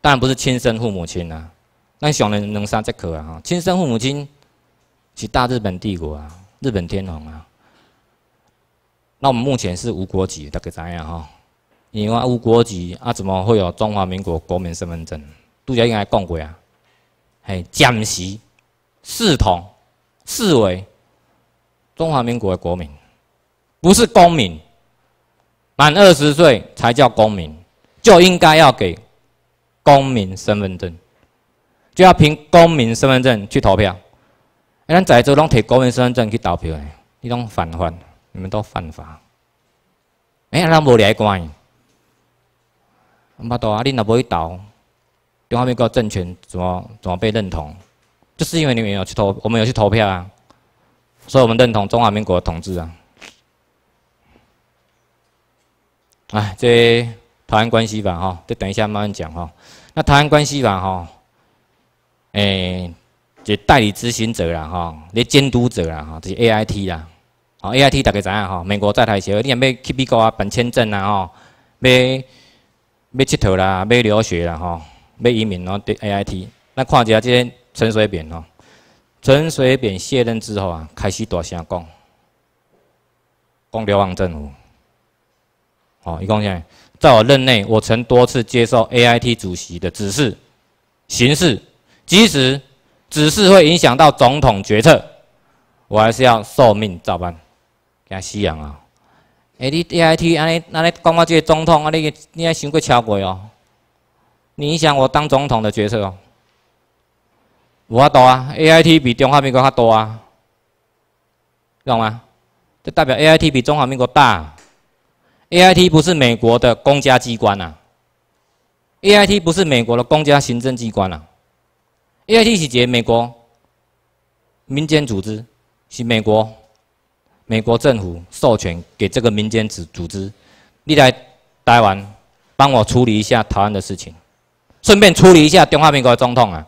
当然不是亲生父母亲啊。那想能能三节课啊？亲生父母亲是大日本帝国啊，日本天皇啊。那我们目前是无国籍，大家知样哈？因为无国籍啊，怎么会有中华民国国民身份证？杜家应该讲过啊，系暂时视同，视为中华民国的国民，不是公民。满二十岁才叫公民，就应该要给公民身份证，就要凭公民身份证去投票。哎，咱在座拢摕国民身份证去投票的，你拢犯法。你们都犯法，哎，他们无赖怪，唔怕多啊！你若无去倒，中华民国政权怎么怎么被认同？就是因为你们有去投，我们有去投票啊，所以我们认同中华民国的统治啊！哎，这台湾关系法哈，这等一下慢慢讲哈。那台湾关系法哈，哎，这代理执行者啦哈，这监督者啦哈，这 AIT 啦。A.I.T. 大家知啊，吼，美国在台会，你若要去美国啊办签证啊，吼，要要铁佗啦，要留学啦，吼，要移民，然对 A.I.T.，那看一下这陈水扁哦，陈水扁卸任之后啊，开始大声讲，讲流两政府。好，一共讲，在，在我任内，我曾多次接受 A.I.T. 主席的指示、行事、即使指示会影响到总统决策，我还是要受命照办。惊死人啊！哎，你 A I T 安尼安尼，讲即个总统，安尼你爱想过超过哦？你影响我当总统的决策哦？无法度啊，A I T 比中华民国较大啊，懂吗？这代表 A I T 比中华民国大。A I T 不是美国的公家机关呐，A I T 不是美国的公家行政机关呐，A I T 是个美国民间组织，是美国。美国政府授权给这个民间组组织，你来台湾帮我处理一下台湾的事情，顺便处理一下中华民国的总统啊。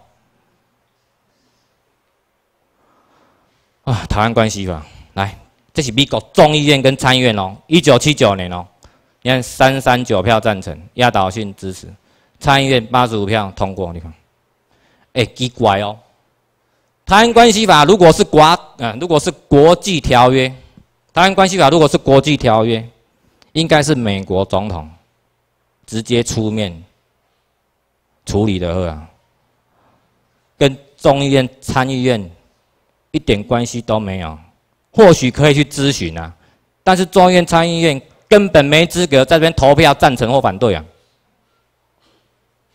啊，台湾关系法，来，这是美国众议院跟参议院哦，一九七九年哦，你看三三九票赞成，压倒性支持，参议院八十五票通过，你看，哎，奇怪哦，台湾关系法如果是国，嗯，如果是国际条约。《台湾关系法》如果是国际条约，应该是美国总统直接出面处理的，是跟众议院、参议院一点关系都没有。或许可以去咨询啊，但是众议院、参议院根本没资格在这边投票赞成或反对啊。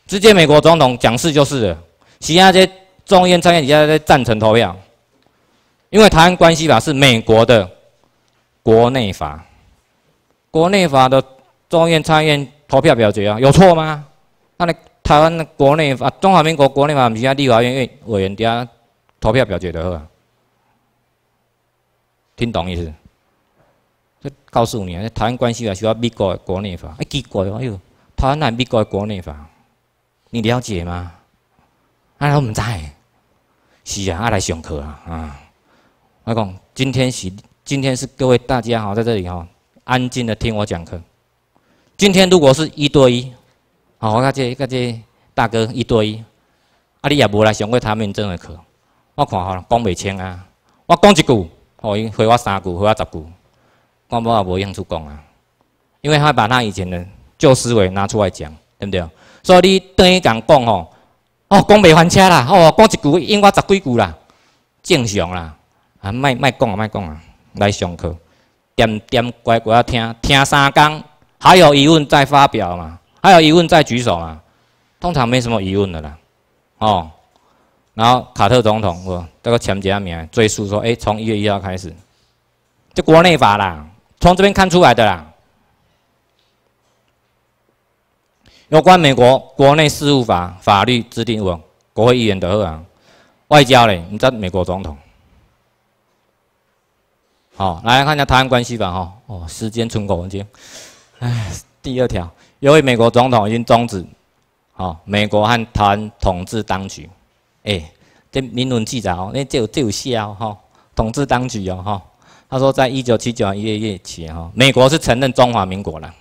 直接美国总统讲事就是了。其他这些众议院、参议院现在在赞成投票，因为《台湾关系法》是美国的。国内法，国内法的众院参院投票表决啊，有错吗？那你台湾的国内法，中华民国国内法，不是要立法院委员底下投票表决的话，听懂意思？这告诉你，这台湾关系法需要美国的国内法，哎，怪哦，哎呦，台湾哪美国的国内法？你了解吗？哎，我不在，是啊，啊来上课啊。我讲今天是。今天是各位大家哈，在这里哈，安静的听我讲课。今天如果是一对一，好，我看这、看这大哥一对一，啊，你也无来上过他们这样的课，我看了，讲袂清啊。我讲一句，哦，伊回我三句，回我十句，我也无用处讲啊，因为他把他以前的旧思维拿出来讲，对不对？所以你等于讲讲吼，哦，讲袂还车啦，哦，讲一句，应我十几句啦，正常啦，啊，卖卖讲啊，卖讲啊。来上课，点点乖乖听，听三讲，还有疑问再发表嘛，还有疑问再举手嘛，通常没什么疑问的啦，哦，然后卡特总统，我这个前几下名追溯说，哎，从一月一号开始，这国内法啦，从这边看出来的啦，有关美国国内事务法法律制定用国会议员就好啊，外交嘞，你道美国总统。好，来看一下台湾关系法哈。哦，时间存够文件。哎，第二条，由于美国总统已经终止，哦，美国和台湾统治当局，哎，这明文记载哦，那这有这有效哈，统治当局哦哈。他说，在一九七九年一月月起哈，美国是承认中华民国了。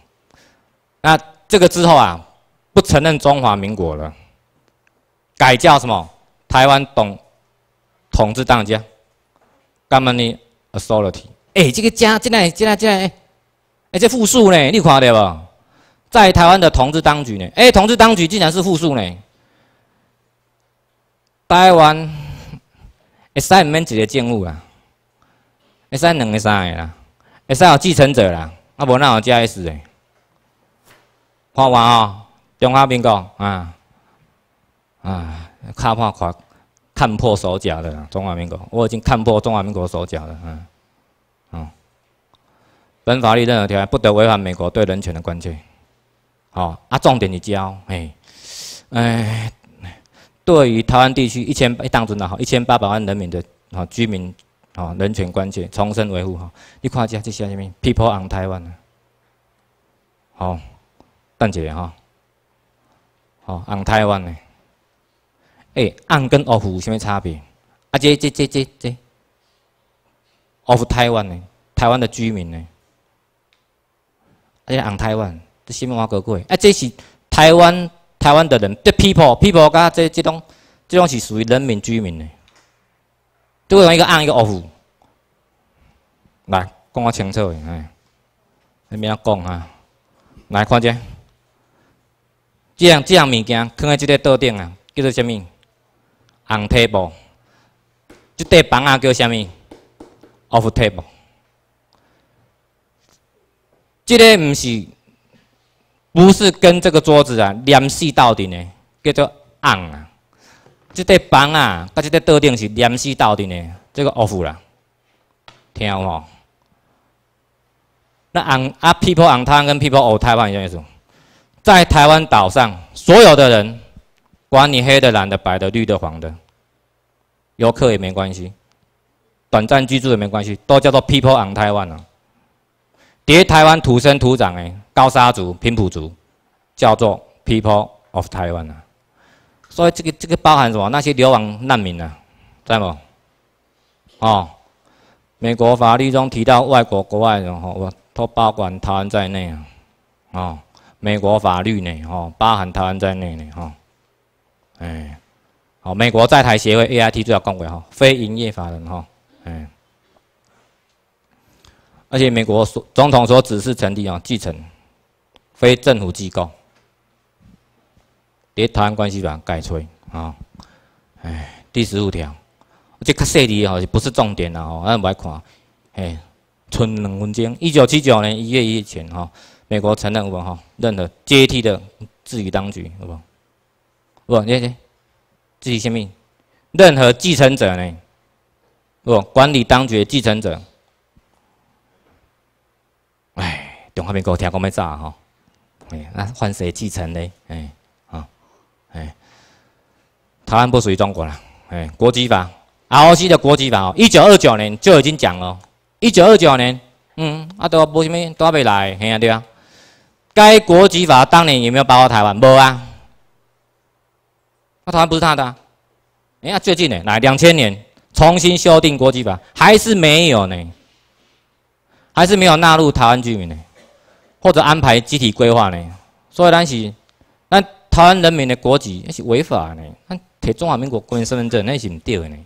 那这个之后啊，不承认中华民国了，改叫什么？台湾董统治当局。干嘛呢？authority，哎，这个家竟然竟然竟诶，哎，这复数呢？你看到不？在台湾的统治当局呢？哎，统治当局竟然是复数呢？台湾会使唔免一个政务啦，会使两个三个啦？会使有继承者啦？啊，无那有加 S 诶，看我哦，中华民国啊啊，卡破看。看破手脚的中华民国，我已经看破中华民国手脚了，嗯，嗯。本法律任何条款不得违反美国对人权的关切。好，啊，重点你教，哎，哎，对于台湾地区一千一当中的哈，一千八百万人民的啊居民啊人权关切，重申维护哈。你看一下这些什么？People on Taiwan，好，邓姐哈，好，on Taiwan。呢？哎，on 跟 of 有什物差别？啊，这这这这这，of 湾的呢？台湾的居民呢？啊，on 台湾，这什么话哥这是台湾台湾的人 t people，people 加这这种这种是属于人民居民的。就讲一个 on 一个 of，来讲个清楚，哎，你边要讲啊，来看下这样这样物件放在即个桌顶啊，叫做什物？红 table，这块房啊叫什么？off table。这个不是不是跟这个桌子啊联系到底呢，叫做红啊。这块房啊跟这个桌垫是联系到底呢，这个 off 啦，听哦。那红啊，people 红汤跟 people off 台湾什么意思？在台湾岛上，所有的人，管你黑的、蓝的、白的、绿的、黄的。游客也没关系，短暂居住也没关系，都叫做 people on Taiwan 啊。叠台湾土生土长的高山族、平埔族，叫做 people of Taiwan 啊。所以这个这个包含什么？那些流亡难民呢，在吗？哦，美国法律中提到外国国外人吼，我都包含台湾在内啊。哦，美国法律呢，吼，包含台湾在内呢，吼，哎。好，美国在台协会 A.I.T. 最好改为哈非营业法人哈，嗯，而且美国所总统所指示成立啊，继承非政府机构，别台湾关系党改吹啊，哎，第十五条，这卡细的哦，不是重点啦哦，咱不来看，哎，剩两分钟，一九七九年一月一日前哈，美国承认我哈，任何阶梯的治局当局好不好？不，你你自己性命，任何继承者呢？不，管理当局继承者。哎，中华民国听讲要炸哈，哎，那换谁继承呢？哎，啊，哎，台湾不属于中国啦，哎，国籍法，R O C 的国籍法哦，一九二九年就已经讲了，一九二九年，嗯，啊都无什么，都未来，嘿啊，对啊。该国籍法当年有没有包括台湾？无啊。那台湾不是他的，哎呀，最近呢，来两千年重新修订国籍法，还是没有呢，还是没有纳入台湾居民呢，或者安排集体规划呢，所以咱是，那台湾人民的国籍是违法的，那摕中华民国公民身份证那是不对的呢。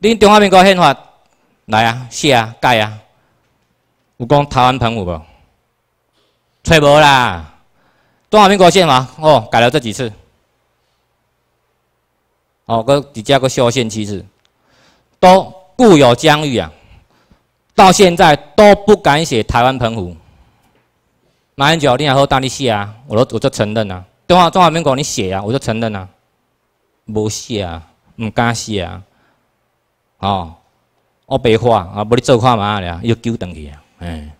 恁中华民国宪法来啊，写啊，改啊，有讲台湾澎湖无？揣无啦。中华民国宪法哦，改了这几次，哦，个底下个修宪机制，都固有疆域啊，到现在都不敢写台湾澎湖。马英九、你也好，大力写啊，我都我就承认啊，中华中华民国你写啊，我就承认啊，无写啊，唔敢写啊，哦，我白话啊，无你做看嘛了，要纠回去啊，哎，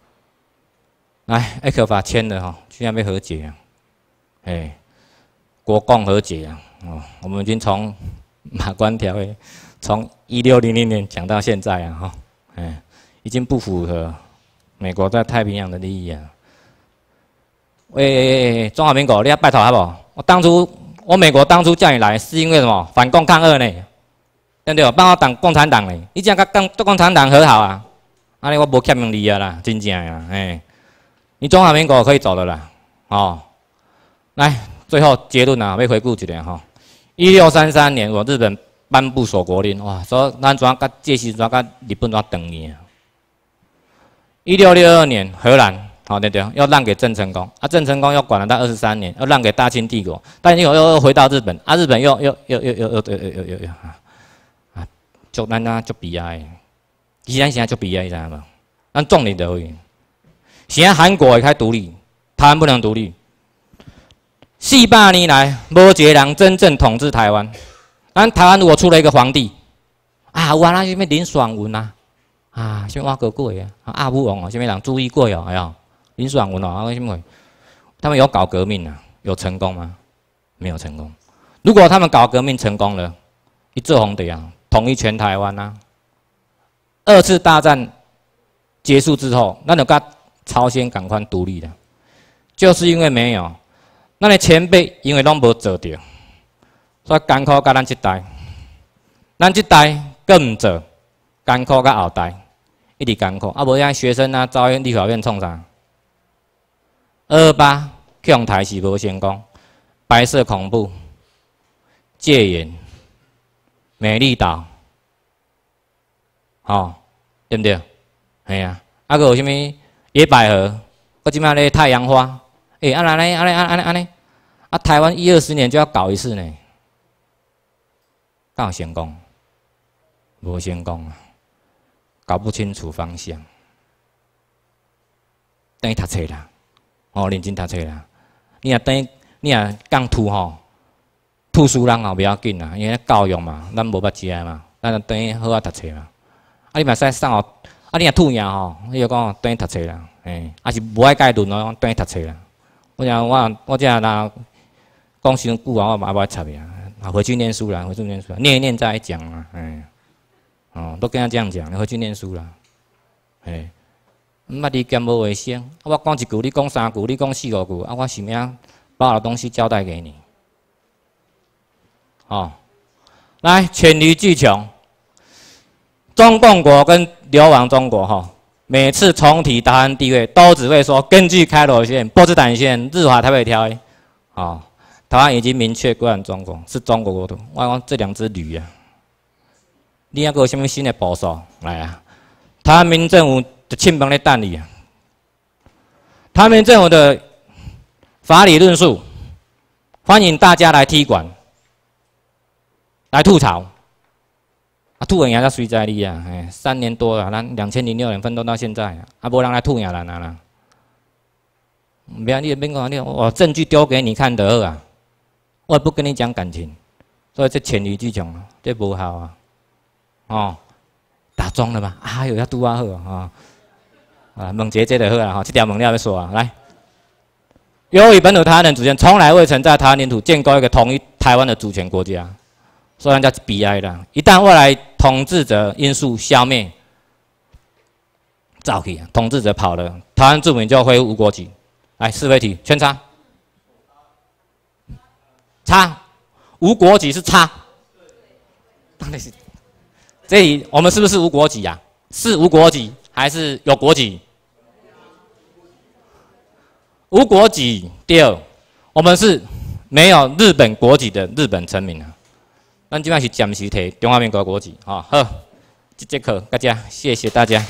哎可法签了吼，居然被和解。哎，国共和解啊！哦，我们已经从马关条约从一六零零年讲到现在啊！哈，哎，已经不符合美国在太平洋的利益啊！喂，中华民国，你要拜托下不？我当初，我美国当初叫你来，是因为什么？反共抗俄呢？对不对？帮我挡共产党呢？你这样跟共，共产党和好啊？安尼我无欠你啊啦，真正呀！哎，你中华民国可以走了啦！哦。来，最后结论啊，要回顾几下哈？一六三三年，我日本颁布锁国令，哇，说咱甲这时怎啊甲日本怎抓断年。一六六二年，荷兰好对对，要让给郑成功，啊，郑成功要管了他二十三年，要让给大清帝国，但又又又回到日本，啊，日本又又又又又又又又又又啊，啊，就那啊就比呀，以前现在就比哀，知道吗？咱重点的而已。现在韩国也开始独立，台湾不能独立。四百年来，毛杰人真正统治台湾。那台湾，果出了一个皇帝啊，原那什么林爽文啊，啊，先挖哥过啊，阿武王啊，什么人注意过哟，还有林爽文啊，为什么？他们有搞革命啊？有成功吗？没有成功。如果他们搞革命成功了，一做红的啊，统一全台湾呐。二次大战结束之后，那那个朝鲜赶快独立了。就是因为没有。咱的前辈因为拢无做着，所以艰苦甲咱即代，咱即代更毋做，艰苦甲后代，一直艰苦。啊，无像学生啊，走去立法院创啥？二八向台是无成功，白色恐怖、戒严、美丽岛，吼，对毋对？嘿啊，啊个有啥物野百合，搁即卖咧太阳花。哎，啊来来，啊来啊啊来啊来，啊台湾一二十年就要搞一次呢，有成功？无成功啊，搞不清楚方向。等于读册啦，哦认真读册啦。你也等于你也讲吐吼，吐书人也袂要紧啦，因为教育嘛，咱无捌食嘛，咱等于好好读册嘛。啊，你嘛使上学，啊你也吐赢吼，你就讲等于读册啦，哎，啊是无爱阶段讲等于读册啦。我想我我这样人讲新闻稿，我袂袂插边，啊回去念书啦，回去念书，啦，念一念再来讲啦，哎，哦都跟他这样讲，回去念书啦，哎，唔捌你兼无卫生，我讲一句，你讲三句，你讲四五句，啊，我是名把我的东西交代给你，哦，来，黔驴技穷，中共国跟流亡中国，哈。每次重提台湾地位，都只会说根据开罗县、波茨坦县、日华台北条约，啊，台湾已经明确归案中国，是中国国土。我讲这两只驴啊，你外给我什么新的部署来啊？台湾民政府的亲朋的代理，啊！台湾政府的法理论述，欢迎大家来踢馆，来吐槽。啊，吐个伢子谁在你啊？哎，三年多了，两千零六年奋斗到现在，啊，无人来吐伢子哪能？别，你别讲，我证据丢给你看得啊！我不跟你讲感情，所以这黔驴技穷这不好啊！哦，打桩了吧？啊，有要拄啊？好啊！啊，猛杰这的好啊，哈，这条猛料要说啊？来，由于本土台湾人主权从来未曾在台湾领土建构一个统一台湾的主权国家。所以人家是 BI 的。一旦外来统治者因素消灭，走起啊！统治者跑了，台湾著民就恢复无国籍。来，四位体圈叉，叉，无国籍是叉。当然是，这里我们是不是无国籍呀？是无国籍还是有国籍？无国籍。第二，我们是没有日本国籍的日本臣民啊。咱即摆是暂时提中华民国国旗，吼好，这节课，大家谢谢大家。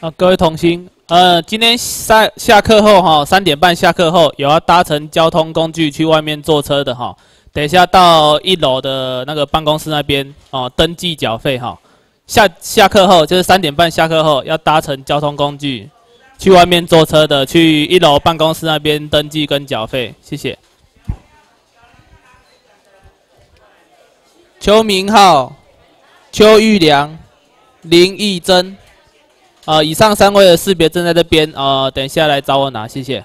啊，各位同心，呃，今天下下课后，哈，三点半下课后，有要搭乘交通工具去外面坐车的，哈，等一下到一楼的那个办公室那边，哦，登记缴费，哈。下下课后就是三点半下课后，要搭乘交通工具去外面坐车的，去一楼办公室那边登记跟缴费，谢谢。邱明浩、邱玉良、林义珍，啊，以上三位的识别证在这边啊，等一下来找我拿，谢谢。